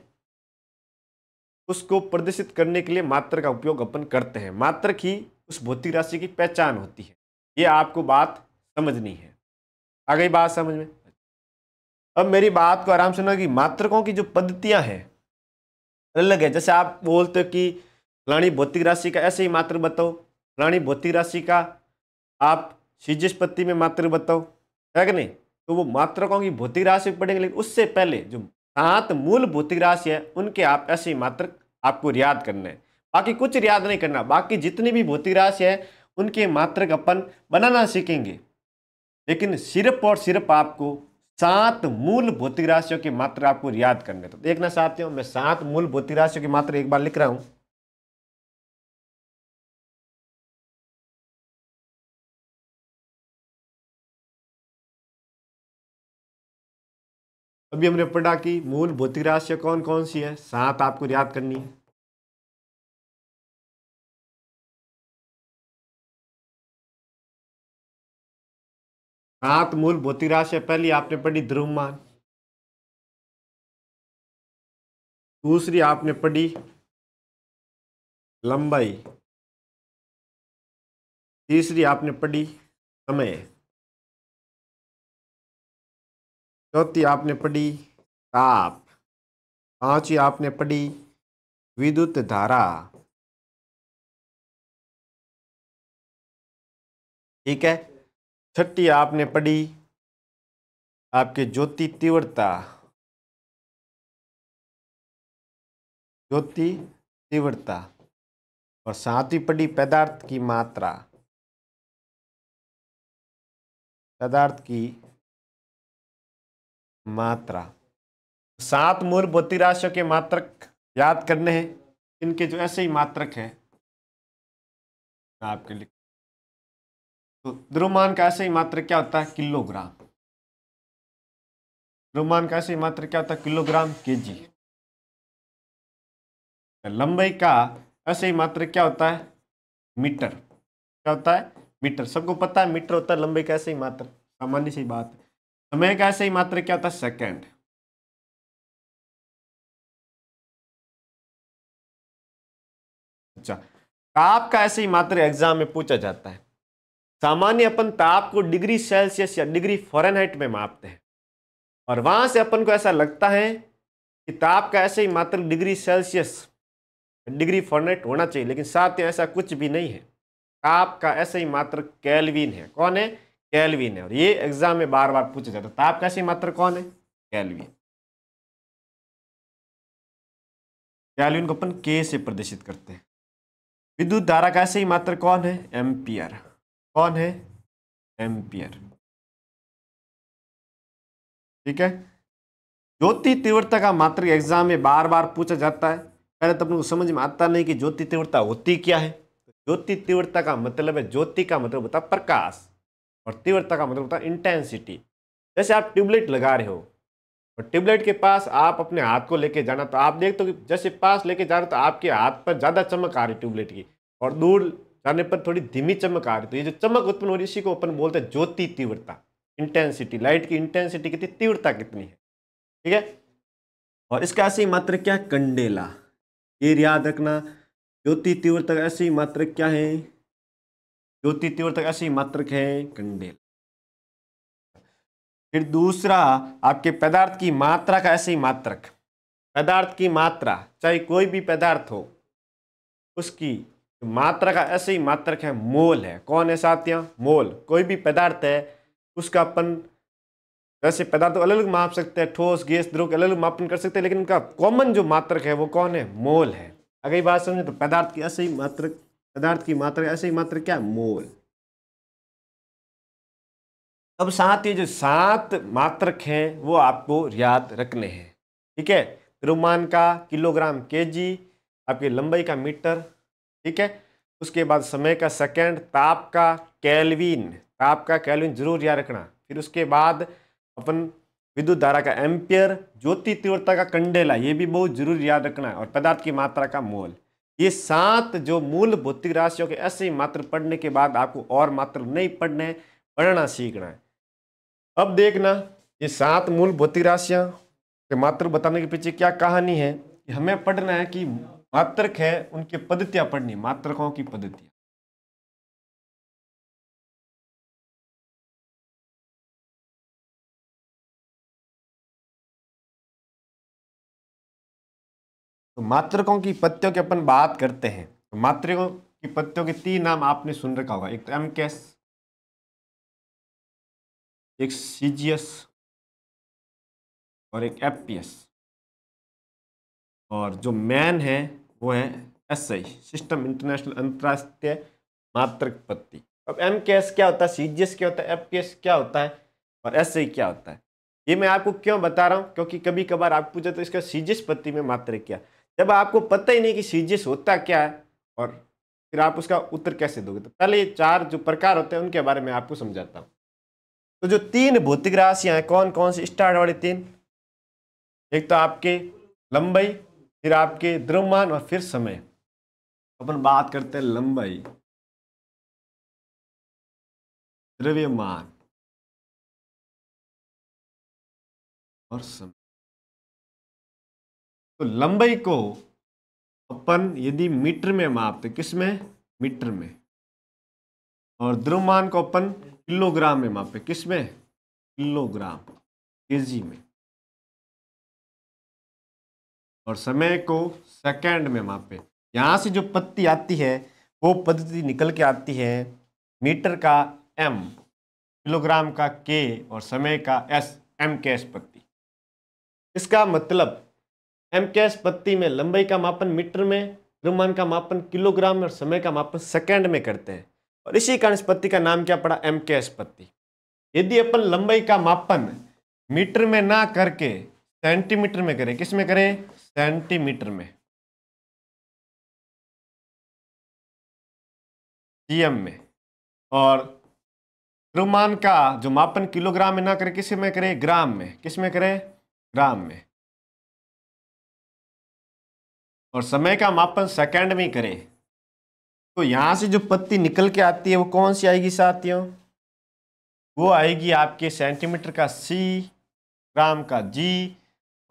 उसको प्रदर्शित करने के लिए मात्र का उपयोग अपन करते हैं मात्र की उस भौतिक राशि की पहचान होती है ये आपको बात समझनी है आ गई बात समझ में अब मेरी बात को आराम से सुना कि मात्रकों की जो पद्धतियाँ हैं अलग है जैसे आप बोलते हो कि फलानी भौतिक राशि का ऐसे ही मात्र बताओ फलानी भौतिक राशि का आप सिजिस्पत्ति में मात्र बताओ है कि नहीं तो वो मात्रकों की भौतिक राशि पढ़ेंगे लेकिन उससे पहले जो सात मूल भौतिक राशि है उनके आप ऐसे ही मात्र आपको याद करना है बाकी कुछ याद नहीं करना बाकी जितनी भी भौतिक राशि है उनके मात्रक अपन बनाना सीखेंगे लेकिन सिर्फ और सिर्फ आपको सात मूल भौतिक राशियों की मात्रा आपको याद करने तो देखना चाहते हो मैं सात मूल भौतिक राशियों की मात्रा एक बार लिख रहा हूं अभी हमने पढ़ा कि मूल भौतिक राशियां कौन कौन सी है सात आपको याद करनी है प्रात मूल भौतिक राशि है पहली आपने पढ़ी ध्रुवमान दूसरी आपने पढ़ी लंबाई तीसरी आपने पढ़ी समय चौथी आपने पढ़ी ताप पांचवी आपने पढ़ी विद्युत धारा ठीक है थर्टी आपने पढ़ी आपके ज्योति तीव्रता ज्योति तीव्रता और सातवीं पढ़ी पदार्थ की मात्रा पदार्थ की मात्रा सात भौतिक राशियों के मात्रक याद करने हैं इनके जो ऐसे ही मात्रक हैं आपके लिए तो द्रुमान का ऐसे ही मात्र क्या होता है किलोग्राम द्रुमान का ऐसे ही मात्र क्या होता है किलोग्राम केजी तो लंबाई का ऐसे ही मात्र क्या होता है मीटर क्या होता है मीटर सबको पता है मीटर होता है लंबाई का ऐसे ही मात्र सामान्य सी बात समय का ऐसे ही मात्र क्या होता है सेकेंड अच्छा ताप तो का ऐसे ही मात्र एग्जाम में पूछा जाता है सामान्य अपन ताप को डिग्री सेल्सियस या डिग्री फॉरेनहाइट में मापते हैं और वहाँ से अपन को ऐसा लगता है कि ताप का ऐसे ही मात्र डिग्री सेल्सियस डिग्री फॉरेनहाइट होना चाहिए लेकिन साथ में ऐसा कुछ भी नहीं है ताप का ऐसे ही मात्र कैलविन है कौन है कैलविन है और ये एग्जाम में बार बार पूछा जाता है तो ताप का ऐसे ही मात्र कौन है कैलविन कैलविन को अपन के से प्रदर्शित करते हैं विद्युत धारा का ऐसे ही मात्र कौन है एम्पियर कौन है एम्पियर ठीक है ज्योति तीव्रता का मात्र एग्जाम में बार बार पूछा जाता है पहले तो अपने को समझ में आता नहीं कि ज्योति तीव्रता होती क्या है ज्योति तीव्रता का मतलब है ज्योति का मतलब होता है प्रकाश और तीव्रता का मतलब होता है इंटेंसिटी जैसे आप ट्यूबलाइट लगा रहे हो और ट्यूबलाइट के पास आप अपने हाथ को लेके जाना तो आप देखते हो कि जैसे पास लेके जा रहे हो तो आपके हाथ पर ज़्यादा चमक आ रही ट्यूबलाइट की और दूर करने पर थोड़ी धीमी चमक आ रही तो ये जो चमक उत्पन्न हो रही है इसी को अपन बोलते हैं ज्योति तीव्रता इंटेंसिटी लाइट की इंटेंसिटी कितनी तीव्रता कितनी है ठीक है और इसका ऐसी मात्र क्या है कंडेला ये याद रखना ज्योति तीव्रता ऐसी मात्र क्या है ज्योति तीव्रता ऐसी मात्र है कंडेला फिर दूसरा आपके पदार्थ की मात्रा का ऐसे ही मात्रक पदार्थ की मात्रा चाहे कोई भी पदार्थ हो उसकी मात्रा का ऐसे ही मात्रक है मोल है कौन है साथियाँ मोल कोई भी पदार्थ है उसका अपन ऐसे पदार्थ अलग अलग माप सकते हैं ठोस गैस द्रोक अलग अलग मापन कर सकते हैं लेकिन उनका कॉमन जो मात्रक है वो कौन है मोल है अगर बात समझे तो पदार्थ की ऐसे ही मात्र पदार्थ की मात्रा ऐसे ही मात्र क्या मोल अब साथ ये जो सात मात्रक हैं वो आपको याद रखने हैं ठीक है रुमान का किलोग्राम केजी आपके लंबाई का मीटर ठीक है उसके बाद समय का सेकेंड ताप का कैलविन ताप का कैलविन जरूर याद रखना फिर उसके बाद अपन विद्युत धारा का एम्पियर ज्योति तीव्रता का कंडेला ये भी बहुत जरूर याद रखना है और पदार्थ की मात्रा का मोल ये सात जो मूल भौतिक राशियों के ऐसे ही मात्र पढ़ने के बाद आपको और मात्र नहीं पढ़ने पढ़ना सीखना है अब देखना ये सात मूल भौतिक राशियाँ के मात्र बताने के पीछे क्या कहानी है हमें पढ़ना है कि मात्रक है उनके पद्धतियां पढ़नी मात्रकों की पद्धतियां तो मात्रकों की पत्तियों की अपन बात करते हैं तो मात्रकों की पत्तियों के तीन नाम आपने सुन रखा होगा एक तो एम एक सीजीएस और एक एफ और जो मैन है वो है एस आई सिस्टम इंटरनेशनल अंतर्राष्ट्रीय मात्रक पत्ती अब एम के एस क्या होता है सी जी एस क्या होता है एफ के एस क्या होता है और एस आई क्या होता है ये मैं आपको क्यों बता रहा हूँ क्योंकि कभी कभार आप पूछे तो इसका सी जी एस पत्ती में मात्र क्या जब आपको पता ही नहीं कि सी जी एस होता क्या है और फिर आप उसका उत्तर कैसे दोगे तो पहले ये चार जो प्रकार होते हैं उनके बारे में आपको समझाता हूँ तो जो तीन भौतिक राशियाँ हैं कौन कौन सी स्टार्ट वाली तीन एक तो आपके लंबाई फिर आपके द्रव्यमान और फिर समय अपन बात करते हैं लंबाई द्रव्यमान और समय तो लंबाई को अपन यदि मीटर में मापते किस में मीटर में और द्रव्यमान को अपन किलोग्राम में मापे किस में किलोग्राम केजी में और समय को सेकेंड में मापे यहाँ से जो पत्ती आती है वो पद्धति निकल के आती है मीटर का एम किलोग्राम का के और समय का एस एम के एस पत्ती इसका मतलब एम के एस पत्ती में लंबाई का मापन मीटर में द्रव्यमान का मापन किलोग्राम में और समय का मापन सेकेंड में करते हैं और इसी कारण इस पत्ती का नाम क्या पड़ा एम के एस पत्ती यदि अपन लंबाई का मापन मीटर में ना करके सेंटीमीटर में करें किस में करें सेंटीमीटर में सीएम में और द्रव्यमान का जो मापन किलोग्राम में ना करें किस में करें ग्राम में किस में करें ग्राम में और समय का मापन सेकंड में करें तो यहां से जो पत्ती निकल के आती है वो कौन सी आएगी साथियों वो आएगी आपके सेंटीमीटर का सी ग्राम का जी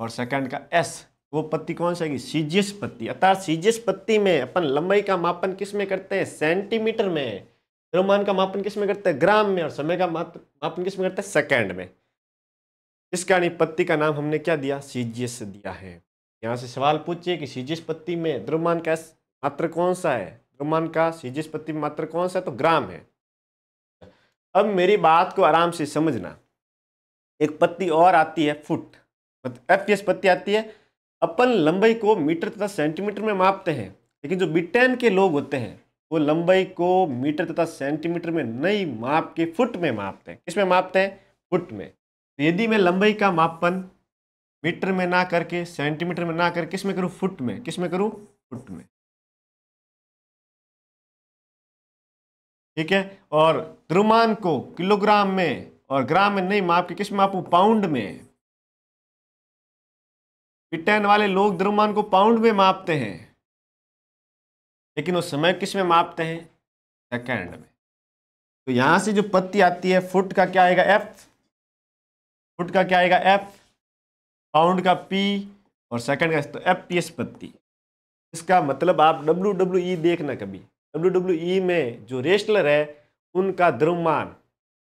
और सेकंड का एस वो पत्ती कौन सी सीजियस पत्ती अर्थात सीजियस पत्ती में अपन लंबाई का मापन किस में करते हैं सेंटीमीटर में द्रव्यमान का मापन किस में करते हैं ग्राम में और समय का मापन किस में करते हैं सेकेंड में इस कारण पत्ती का नाम हमने क्या दिया सीजियस दिया है यहाँ से सवाल पूछिए कि सीजियस पत्ती में द्रव्यमान का मात्र कौन सा है द्रव्यमान का सीजियस पत्ती में मात्र कौन सा है तो ग्राम है अब मेरी बात को आराम से समझना एक पत्ती और आती है फुट एफ मतलब पत्ती आती है अपन लंबाई को मीटर तथा सेंटीमीटर में मापते हैं लेकिन जो ब्रिटेन के लोग होते हैं वो लंबाई को मीटर तथा सेंटीमीटर में नहीं माप के फुट में मापते हैं किसमें मापते हैं फुट में तो यदि मैं लंबाई का मापन मीटर में ना करके सेंटीमीटर में ना करके किस में करूँ फुट में किस में करूँ फुट में ठीक है और द्रुमान को किलोग्राम में और ग्राम में नहीं माप के किस में मापूँ पाउंड में ब्रिटेन वाले लोग द्रव्यमान को पाउंड में मापते हैं लेकिन वो समय किस में मापते हैं सेकेंड में तो यहां से जो पत्ती आती है फुट का क्या आएगा एफ फुट का क्या आएगा एफ पाउंड का पी और सेकंड का तो एफ पी एस पत्ती इसका मतलब आप डब्ल्यू डब्ल्यू ई देखना कभी डब्ल्यू डब्ल्यू ई में जो रेस्लर है उनका द्रव्यमान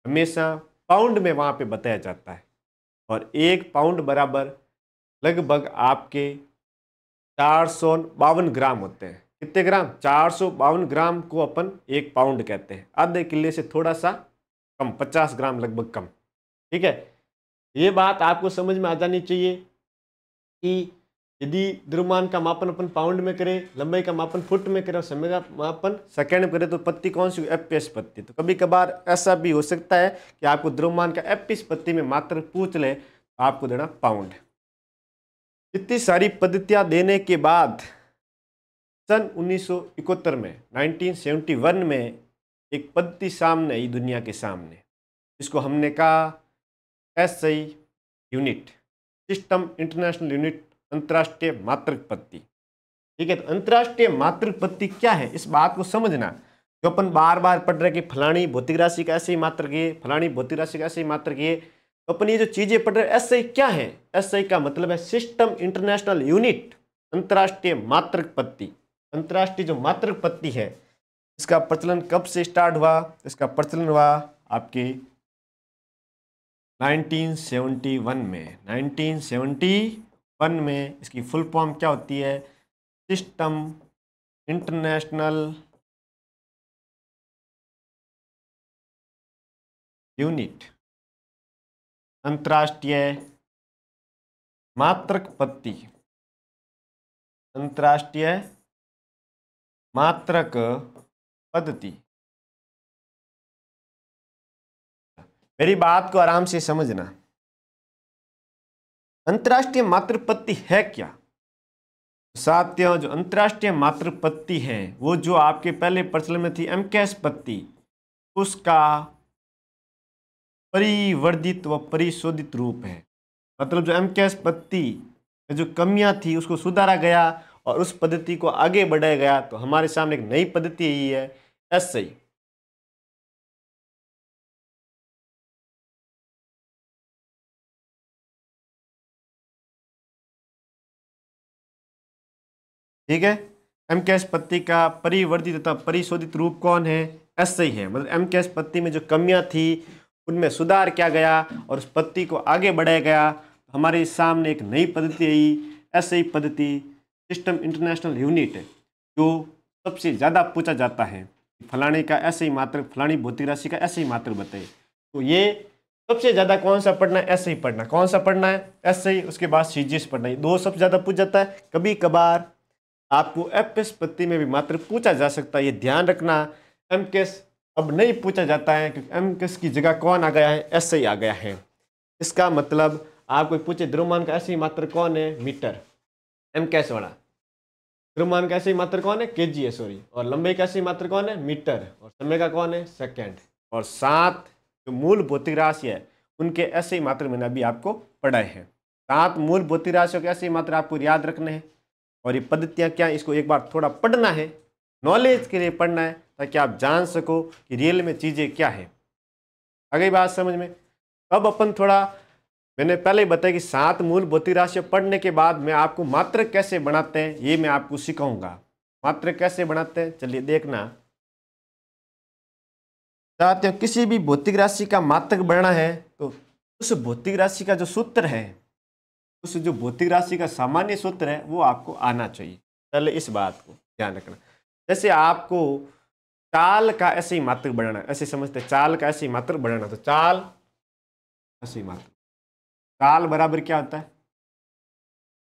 हमेशा पाउंड में वहां पे बताया जाता है और एक पाउंड बराबर लगभग आपके चार सौ बावन ग्राम होते हैं कितने ग्राम चार सौ बावन ग्राम को अपन एक पाउंड कहते हैं आधे किले से थोड़ा सा कम पचास ग्राम लगभग कम ठीक है ये बात आपको समझ में आ जानी चाहिए कि यदि द्रव्यमान का मापन अपन पाउंड में करें लंबाई का मापन फुट में करें और समय का मापन सेकेंड में करें तो पत्ती कौन सी पी पत्ती तो कभी कभार ऐसा भी हो सकता है कि आपको द्रव्यमान का पी पत्ती में मात्र पूछ ले तो आपको देना पाउंड इतनी सारी पद्धतियाँ देने के बाद सन 1971 में 1971 में एक पद्धति सामने आई दुनिया के सामने इसको हमने कहा S I unit system international unit अंतर्राष्ट्रीय मातृक पद्धति ठीक है तो अंतर्राष्ट्रीय मातृक पद्धति क्या है इस बात को समझना जो अपन बार बार पढ़ रहे कि फलानी भौतिक राशि का ऐसे ही मात्र किए फलानी भौतिक राशि का ऐसे ही मात्र किए अपनी जो चीज़ें पढ़ रहे एस क्या है एस आई का मतलब है सिस्टम इंटरनेशनल यूनिट अंतर्राष्ट्रीय मातृक पत्ति अंतर्राष्ट्रीय जो मातृक पत्ति है इसका प्रचलन कब से स्टार्ट हुआ इसका प्रचलन हुआ आपके 1971 में 1971 में इसकी फुल फॉर्म क्या होती है सिस्टम इंटरनेशनल यूनिट अंतर्राष्ट्रीय मात्रक पत्ती अंतर्राष्ट्रीय मात्रक पद्धति मेरी बात को आराम से समझना अंतर्राष्ट्रीय मातृपत्ति है क्या साथियों जो अंतर्राष्ट्रीय मातृपत्ति है वो जो आपके पहले प्रचलन में थी एम पत्ती उसका परिवर्धित व परिशोधित रूप है मतलब जो एम कैस पत्ती में जो कमियां थी उसको सुधारा गया और उस पद्धति को आगे बढ़ाया गया तो हमारे सामने एक नई पद्धति यही है एस आई ठीक है एम कैश पत्ती का परिवर्धित तथा परिशोधित रूप कौन है एस आई है मतलब एम कैश पत्ती में जो कमियां थी उनमें सुधार किया गया और उस पद्धति को आगे बढ़ाया गया तो हमारे सामने एक नई पद्धति आई ऐसे ही पद्धति सिस्टम इंटरनेशनल यूनिट जो सबसे ज़्यादा पूछा जाता है फलाने का ऐसे ही मात्र फलानी भौतिक राशि का ऐसे ही मात्र बताए तो ये सबसे ज़्यादा कौन सा पढ़ना है ऐसे ही पढ़ना कौन सा पढ़ना है ऐसे ही उसके बाद सीजीएस पढ़ना है दो सबसे ज़्यादा पूछ जाता है कभी कभार आपको एफ एस पत्ती में भी मात्र पूछा जा सकता है ये ध्यान रखना एम केस अब नहीं पूछा जाता है कि एम किस की जगह कौन आ गया है ऐसे ही आ गया है इसका मतलब आपको पूछे द्रुमान का ऐसी मात्र कौन है मीटर एम कैसे बना द्रुमान का ऐसी मात्र कौन है के जी है सॉरी और लंबे का ऐसी मात्र कौन है मीटर और समय का कौन है सेकेंड और सात जो मूल भौतिक राशि है उनके ऐसे ही मात्र मैंने अभी आपको पढ़ाए हैं सात मूल भौतिक राशियों के ऐसे ही मात्र आपको याद रखने हैं और ये पद्धतियाँ क्या इसको एक बार थोड़ा पढ़ना है नॉलेज के लिए पढ़ना है ताकि आप जान सको कि रियल में चीज़ें क्या है आगे बात समझ में अब अपन थोड़ा मैंने पहले ही बताया कि सात मूल भौतिक राशियाँ पढ़ने के बाद मैं आपको मात्र कैसे बनाते हैं ये मैं आपको सिखाऊंगा मात्र कैसे बनाते हैं चलिए देखना चाहते हो किसी भी भौतिक राशि का मात्रक बनना है तो उस भौतिक राशि का जो सूत्र है उस जो भौतिक राशि का सामान्य सूत्र है वो आपको आना चाहिए पहले इस बात को ध्यान रखना जैसे आपको चाल का ऐसे ही मात्र बढ़ना ऐसे समझते चाल का ऐसे ही मात्र बढ़ना तो चाल ऐसे ही मात्र चाल बराबर क्या होता है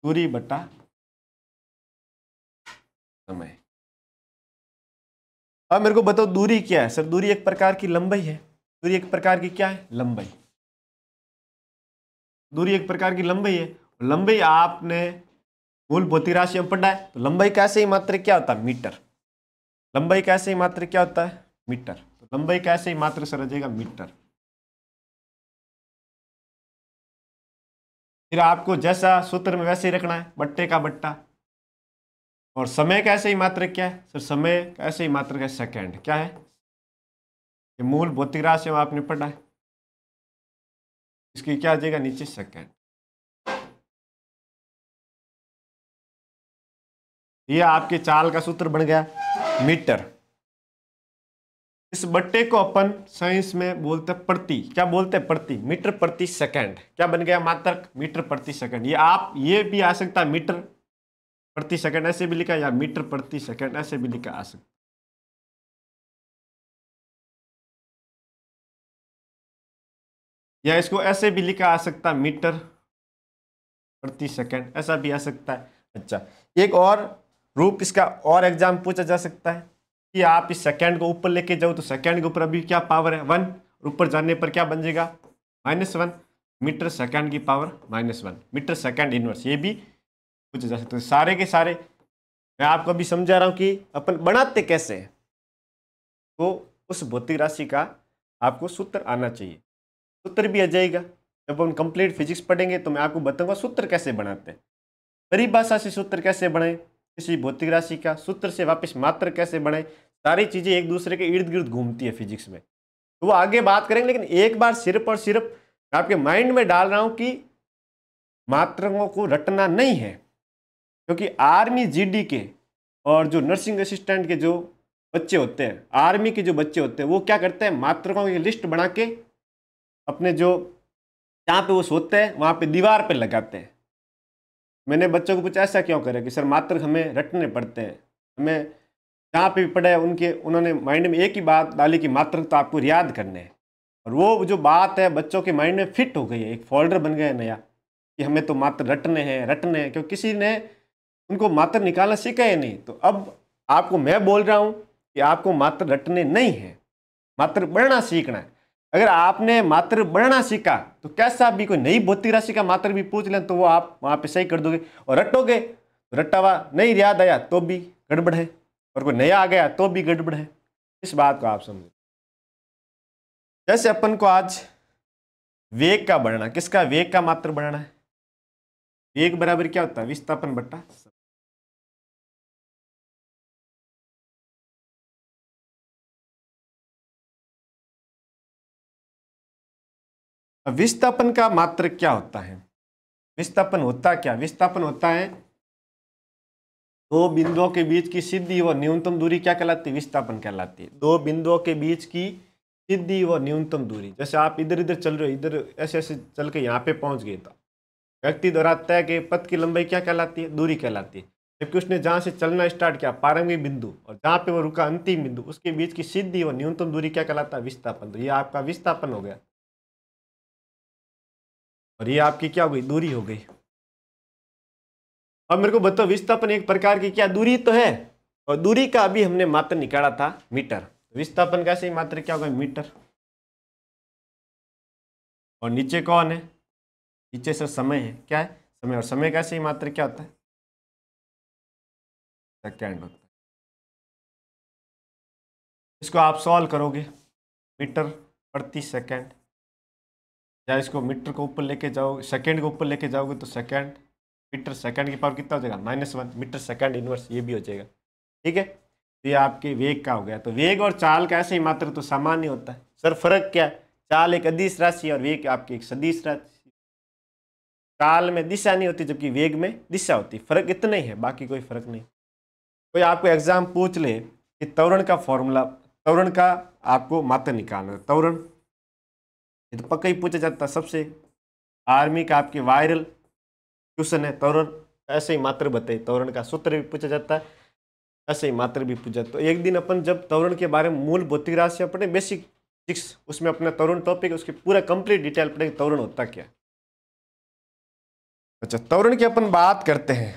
दूरी बटा समय अब मेरे को बताओ दूरी क्या है सर दूरी एक प्रकार की लंबाई है दूरी एक प्रकार की क्या है लंबाई दूरी एक प्रकार की लंबाई है लंबाई आपने मूल भौतिक राशि में पढ़ा है तो लंबाई कैसे ही मात्र क्या होता है मीटर लंबाई कैसे ही मात्र क्या होता है मीटर तो लंबाई कैसे ही मात्र सर जाएगा मीटर फिर आपको जैसा सूत्र में वैसे ही रखना है बट्टे का बट्टा और समय कैसे ही मात्र क्या है सर समय कैसे ही मात्र का सेकंड क्या है ये मूल भौतिक राशि में आपने पढ़ा है इसकी क्या आ जाएगा नीचे सेकंड ये आपके चाल का सूत्र बन गया मीटर इस बट्टे को अपन साइंस में बोलते प्रति क्या बोलते हैं प्रति मीटर प्रति सेकंड क्या बन गया मात्र मीटर प्रति सेकंड ये आप ये भी आ सकता है मीटर प्रति सेकंड ऐसे भी लिखा या मीटर प्रति सेकंड ऐसे भी लिखा आ सकता या इसको ऐसे भी लिखा आ सकता मीटर प्रति सेकंड ऐसा भी आ सकता है अच्छा एक और रूप इसका और एग्जाम पूछा जा सकता है कि आप इस सेकेंड को ऊपर लेके जाओ तो सेकेंड के ऊपर अभी क्या पावर है वन ऊपर जाने पर क्या बन जाएगा माइनस वन मीटर सेकेंड की power minus one metre second inverse ये भी पूछे जा सकते हैं सारे के सारे मैं आपको अभी समझा रहा हूँ कि अपन बनाते कैसे हैं तो उस भौतिक राशि का आपको सूत्र आना चाहिए सूत्र भी आ जाएगा जब हम कंप्लीट फिजिक्स पढ़ेंगे तो मैं आपको बताऊँगा सूत्र कैसे बनाते हैं परिभाषा से सूत्र कैसे बनाएं किसी भौतिक राशि का सूत्र से वापस मात्र कैसे बने सारी चीज़ें एक दूसरे के इर्द गिर्द घूमती है फिजिक्स में तो वो आगे बात करेंगे लेकिन एक बार सिर्फ और सिर्फ आपके माइंड में डाल रहा हूं कि मात्रों को रटना नहीं है क्योंकि आर्मी जीडी के और जो नर्सिंग असिस्टेंट के जो बच्चे होते हैं आर्मी के जो बच्चे होते हैं वो क्या करते हैं मात्रकों की लिस्ट बना के अपने जो जहाँ पे वो सोते हैं वहाँ पे दीवार पे लगाते हैं मैंने बच्चों को पूछा ऐसा क्यों करें कि सर मात्र हमें रटने पड़ते हैं हमें जहाँ पे भी पढ़े उनके उन्होंने माइंड में एक ही बात डाली कि मात्र तो आपको याद करने है और वो जो बात है बच्चों के माइंड में फिट हो गई है एक फोल्डर बन गया है नया कि हमें तो मात्र रटने हैं रटने हैं क्योंकि किसी ने उनको मात्र निकालना सीखा है नहीं तो अब आपको मैं बोल रहा हूँ कि आपको मात्र रटने नहीं है मात्र बढ़ना सीखना है अगर आपने मात्र बढ़ना सीखा तो कैसा भी कोई नई भौतिक राशि का मात्र भी पूछ लें तो वो आप वहाँ पे सही कर दोगे और रटोगे तो रट्टा हुआ नहीं याद आया तो भी गड़बड़ है और कोई नया आ गया तो भी गड़बड़ है इस बात को आप समझें जैसे अपन को आज वेग का बढ़ना किसका वेग का मात्र बढ़ना है वेग बराबर क्या होता है विस्थापन बट्टा विस्थापन का मात्र क्या होता है विस्थापन होता क्या विस्थापन होता है दो बिंदुओं के बीच की सिद्धि व न्यूनतम दूरी क्या कहलाती है विस्थापन कहलाती है दो बिंदुओं के बीच की सिद्धि व न्यूनतम दूरी जैसे आप इधर इधर चल रहे हो इधर ऐसे ऐसे चल के यहाँ पे पहुंच गए था तो। व्यक्ति द्वारा तय के पथ की लंबाई क्या कहलाती है दूरी कहलाती है जबकि उसने जहाँ से चलना स्टार्ट किया प्रारंभिक बिंदु और जहाँ पे वो रुका अंतिम बिंदु उसके बीच की सिद्धि व न्यूनतम दूरी क्या कहलाता है विस्थापन तो ये आपका विस्थापन हो गया और ये आपकी क्या हो गई दूरी हो गई अब मेरे को बताओ विस्थापन एक प्रकार की क्या दूरी तो है और दूरी का अभी हमने मात्र निकाला था मीटर विस्थापन का सही मात्र क्या होगा मीटर और नीचे कौन है नीचे सर समय है क्या है समय और समय का सही मात्र क्या होता है सेकेंड होता है इसको आप सॉल्व करोगे मीटर प्रति सेकेंड या इसको मीटर को ऊपर लेके जाओ सेकेंड के ऊपर लेके जाओगे तो सेकेंड मीटर सेकेंड की पावर कितना हो जाएगा minus one metre second inverse ये भी हो जाएगा ठीक है तो ये आपके वेग का हो गया तो वेग और चाल का ऐसे ही मात्र तो सामान्य होता है सर फर्क क्या है चाल एक अदिश राशि और वेग आपकी एक सदिश राशि चाल में दिशा नहीं होती जबकि वेग में दिशा होती फर्क इतना ही है बाकी कोई फर्क नहीं कोई आपको एग्जाम पूछ ले कि त्वरण का फॉर्मूला त्वरण का आपको मात्र निकालना है त्वरण ये तो पक्का ही पूछा जाता सबसे आर्मी का आपके वायरल क्वेश्चन है तौरण ऐसे ही मात्र बताए तौरण का सूत्र भी पूछा जाता है ऐसे ही मात्र भी पूछा तो एक दिन अपन जब तौरण के बारे में मूल भौतिक राशि अपने बेसिक सिक्स उसमें अपना तरुण टॉपिक उसके पूरा कंप्लीट डिटेल पड़ेगी तौरण होता क्या अच्छा तौरण की अपन बात करते हैं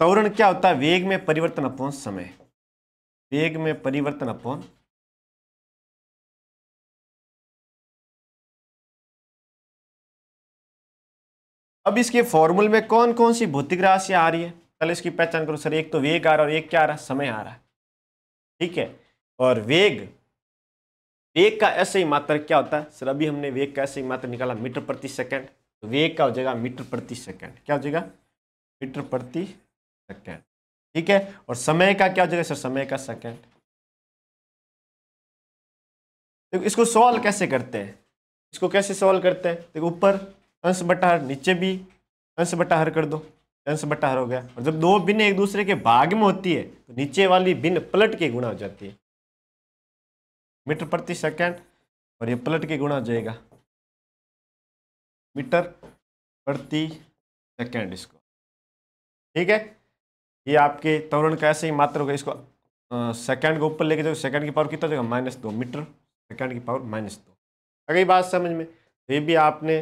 तौरण क्या होता है वेग में परिवर्तन अपॉन समय वेग में परिवर्तन अपॉन अब इसके फॉर्मूल में कौन कौन सी भौतिक राशियाँ आ रही है पहले इसकी पहचान करो सर एक तो वेग आ रहा है और एक क्या आ रहा है समय आ रहा है ठीक है और वेग वेग का ऐसे ही मात्र क्या होता है सर अभी हमने वेग का ऐसे ही मात्र निकाला मीटर प्रति सेकेंड तो वेग का हो जाएगा मीटर प्रति सेकेंड क्या हो जाएगा मीटर प्रति सेकेंड ठीक है और समय का क्या हो जाएगा सर समय का सेकेंड देखो इसको सॉल्व कैसे करते हैं इसको कैसे सॉल्व करते हैं देखो ऊपर अंश बटा हर नीचे भी अंश बटा हर कर दो अंश बटा हर हो गया और जब दो भिन्न एक दूसरे के भाग में होती है तो नीचे वाली भिन्न पलट के गुणा हो जाती है मीटर प्रति सेकंड और ये पलट के गुणा हो जाएगा मीटर प्रति सेकंड इसको ठीक है ये आपके त्वरण का ऐसे ही मात्र होगा इसको सेकंड को ऊपर लेके जाओ सेकंड की पावर कितना जाएगा माइनस दो मीटर सेकंड की पावर माइनस दो अगली बात समझ में तो ये भी आपने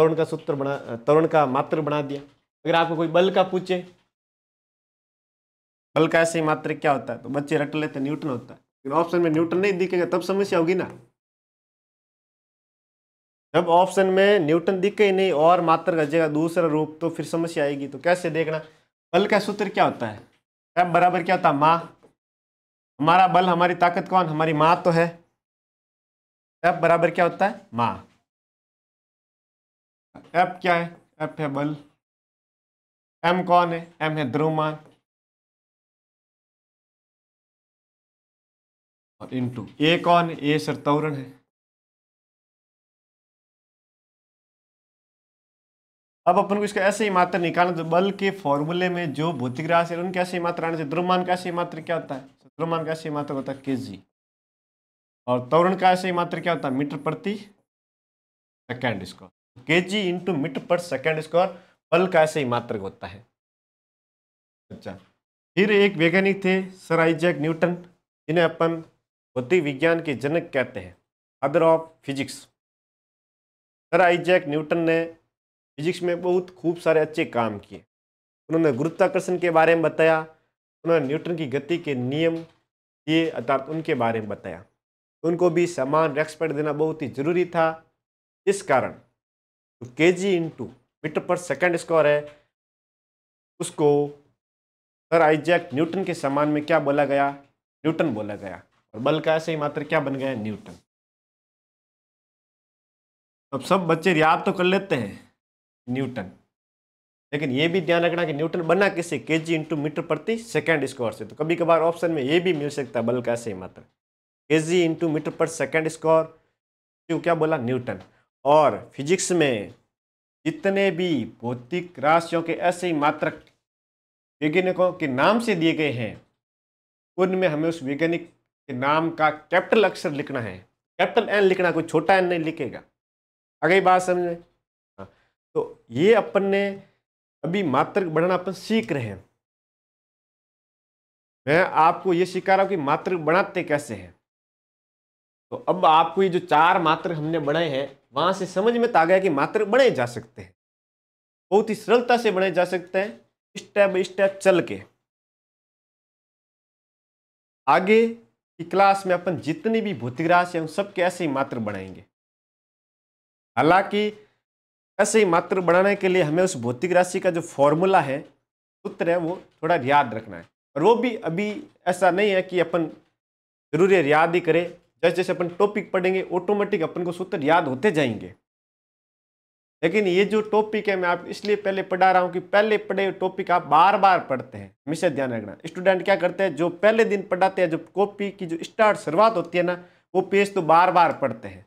तरुण का सूत्र बना तरुण का मात्र बना दिया अगर आपको कोई बल का पूछे बल का ऐसे मात्र क्या होता है तो बच्चे रट लेते न्यूटन होता है लेकिन ऑप्शन में न्यूटन नहीं दिखेगा तब समस्या होगी ना जब ऑप्शन में न्यूटन दिखे ही नहीं और मात्र का जगह दूसरा रूप तो फिर समस्या आएगी तो कैसे देखना बल का सूत्र क्या होता है एफ बराबर क्या होता है माँ हमारा बल हमारी ताकत कौन हमारी माँ तो है एफ बराबर क्या होता है माँ एप क्या है एप है बल एम कौन है एम है ध्रुवमान और इनटू ए कौन है ए सर है अब अपन को इसका ऐसे ही मात्रा निकालना तो बल के फॉर्मूले में जो भौतिक राशि है उनके ऐसे ही मात्रा आने से द्रुमान का ऐसे मात्र क्या होता है द्रुमान का ऐसे मात्रा होता है के और तौरण का ऐसे ही मात्र क्या होता है मीटर प्रति सेकेंड इसको के जी इंटू मीटर पर सेकेंड स्क्वायर बल का ऐसे ही मात्र होता है अच्छा फिर एक वैज्ञानिक थे सर आइजैक न्यूटन जिन्हें अपन भौतिक विज्ञान के जनक कहते हैं father of physics sir Isaac Newton ने फिजिक्स में बहुत खूब सारे अच्छे काम किए उन्होंने गुरुत्वाकर्षण के बारे में बताया उन्होंने न्यूटन की गति के नियम दिए अर्थात उनके बारे में बताया उनको भी समान रेस्पेक्ट देना बहुत ही ज़रूरी था इस कारण तो के जी इंटू मीटर पर सेकेंड स्क्वायर है उसको सर आइजैक न्यूटन के समान में क्या बोला गया न्यूटन बोला गया और बल का ऐसे ही मात्र क्या बन गया न्यूटन अब सब बच्चे याद तो कर लेते हैं न्यूटन लेकिन ये भी ध्यान रखना कि न्यूटन बना कैसे के जी इंटू मीटर प्रति सेकेंड स्क्वायर से तो कभी कभार ऑप्शन में ये भी मिल सकता है बल का ऐसे ही मात्र के जी इंटू मीटर पर सेकेंड स्क्वायर क्या बोला न्यूटन और फिजिक्स में जितने भी भौतिक राशियों के ऐसे ही मात्रक वैज्ञानिकों के नाम से दिए गए हैं उनमें हमें उस वैज्ञानिक के नाम का कैपिटल अक्षर लिखना है कैपिटल एन लिखना कोई छोटा एन नहीं लिखेगा आगे बात समझे हाँ तो ये अपन ने अभी मात्रक बढ़ना अपन सीख रहे हैं मैं आपको ये सिखा रहा हूँ कि मात्र बनाते कैसे हैं तो अब आपको ये जो चार मात्र हमने बनाए हैं वहां से समझ में आ गया कि मात्र बने जा सकते हैं बहुत ही सरलता से बने जा सकते हैं स्टेप बाई स्टेप चल के आगे की क्लास में अपन जितनी भी भौतिक राशि है उन सबके ऐसे ही मात्र बढ़ाएंगे हालांकि ऐसे ही मात्र बढ़ाने के लिए हमें उस भौतिक राशि का जो फॉर्मूला है सूत्र है वो थोड़ा याद रखना है और वो भी अभी ऐसा नहीं है कि अपन जरूरी याद ही करें जैसे जैसे अपन टॉपिक पढ़ेंगे ऑटोमेटिक अपन को सूत्र याद होते जाएंगे लेकिन ये जो टॉपिक है मैं आप इसलिए पहले पढ़ा रहा हूँ कि पहले पढ़े टॉपिक आप बार बार पढ़ते हैं मिसे ध्यान रखना स्टूडेंट क्या करते हैं जो पहले दिन पढ़ाते हैं जो कॉपी की जो स्टार्ट शुरुआत होती है ना वो पेज तो बार बार पढ़ते हैं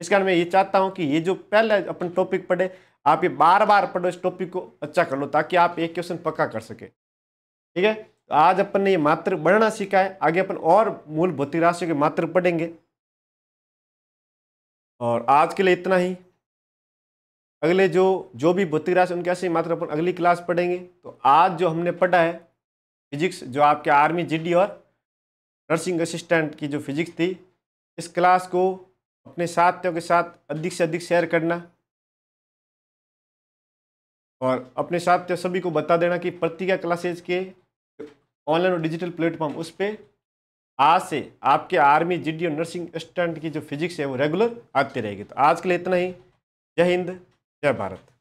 इस कारण मैं ये चाहता हूँ कि ये जो पहले अपन टॉपिक पढ़े आप ये बार बार पढ़ो इस टॉपिक को अच्छा कर लो ताकि आप एक क्वेश्चन पक्का कर सके ठीक है तो आज अपन ने ये मात्र बढ़ना सीखा है आगे अपन और मूल भौतिक राशियों के मात्र पढ़ेंगे और आज के लिए इतना ही अगले जो जो भी भौतिक राशि उनके ऐसे मात्र अपन अगली क्लास पढ़ेंगे तो आज जो हमने पढ़ा है फिजिक्स जो आपके आर्मी जीडी और नर्सिंग असिस्टेंट की जो फिजिक्स थी इस क्लास को अपने साथियों के साथ अधिक से अधिक शेयर करना और अपने साथियों सभी को बता देना कि प्रतिज्ञा क्लासेज के ऑनलाइन और डिजिटल प्लेटफॉर्म उस पर आज से आपके आर्मी जी और नर्सिंग असिस्टेंट की जो फिजिक्स है वो रेगुलर आती रहेगी तो आज के लिए इतना ही जय हिंद जय भारत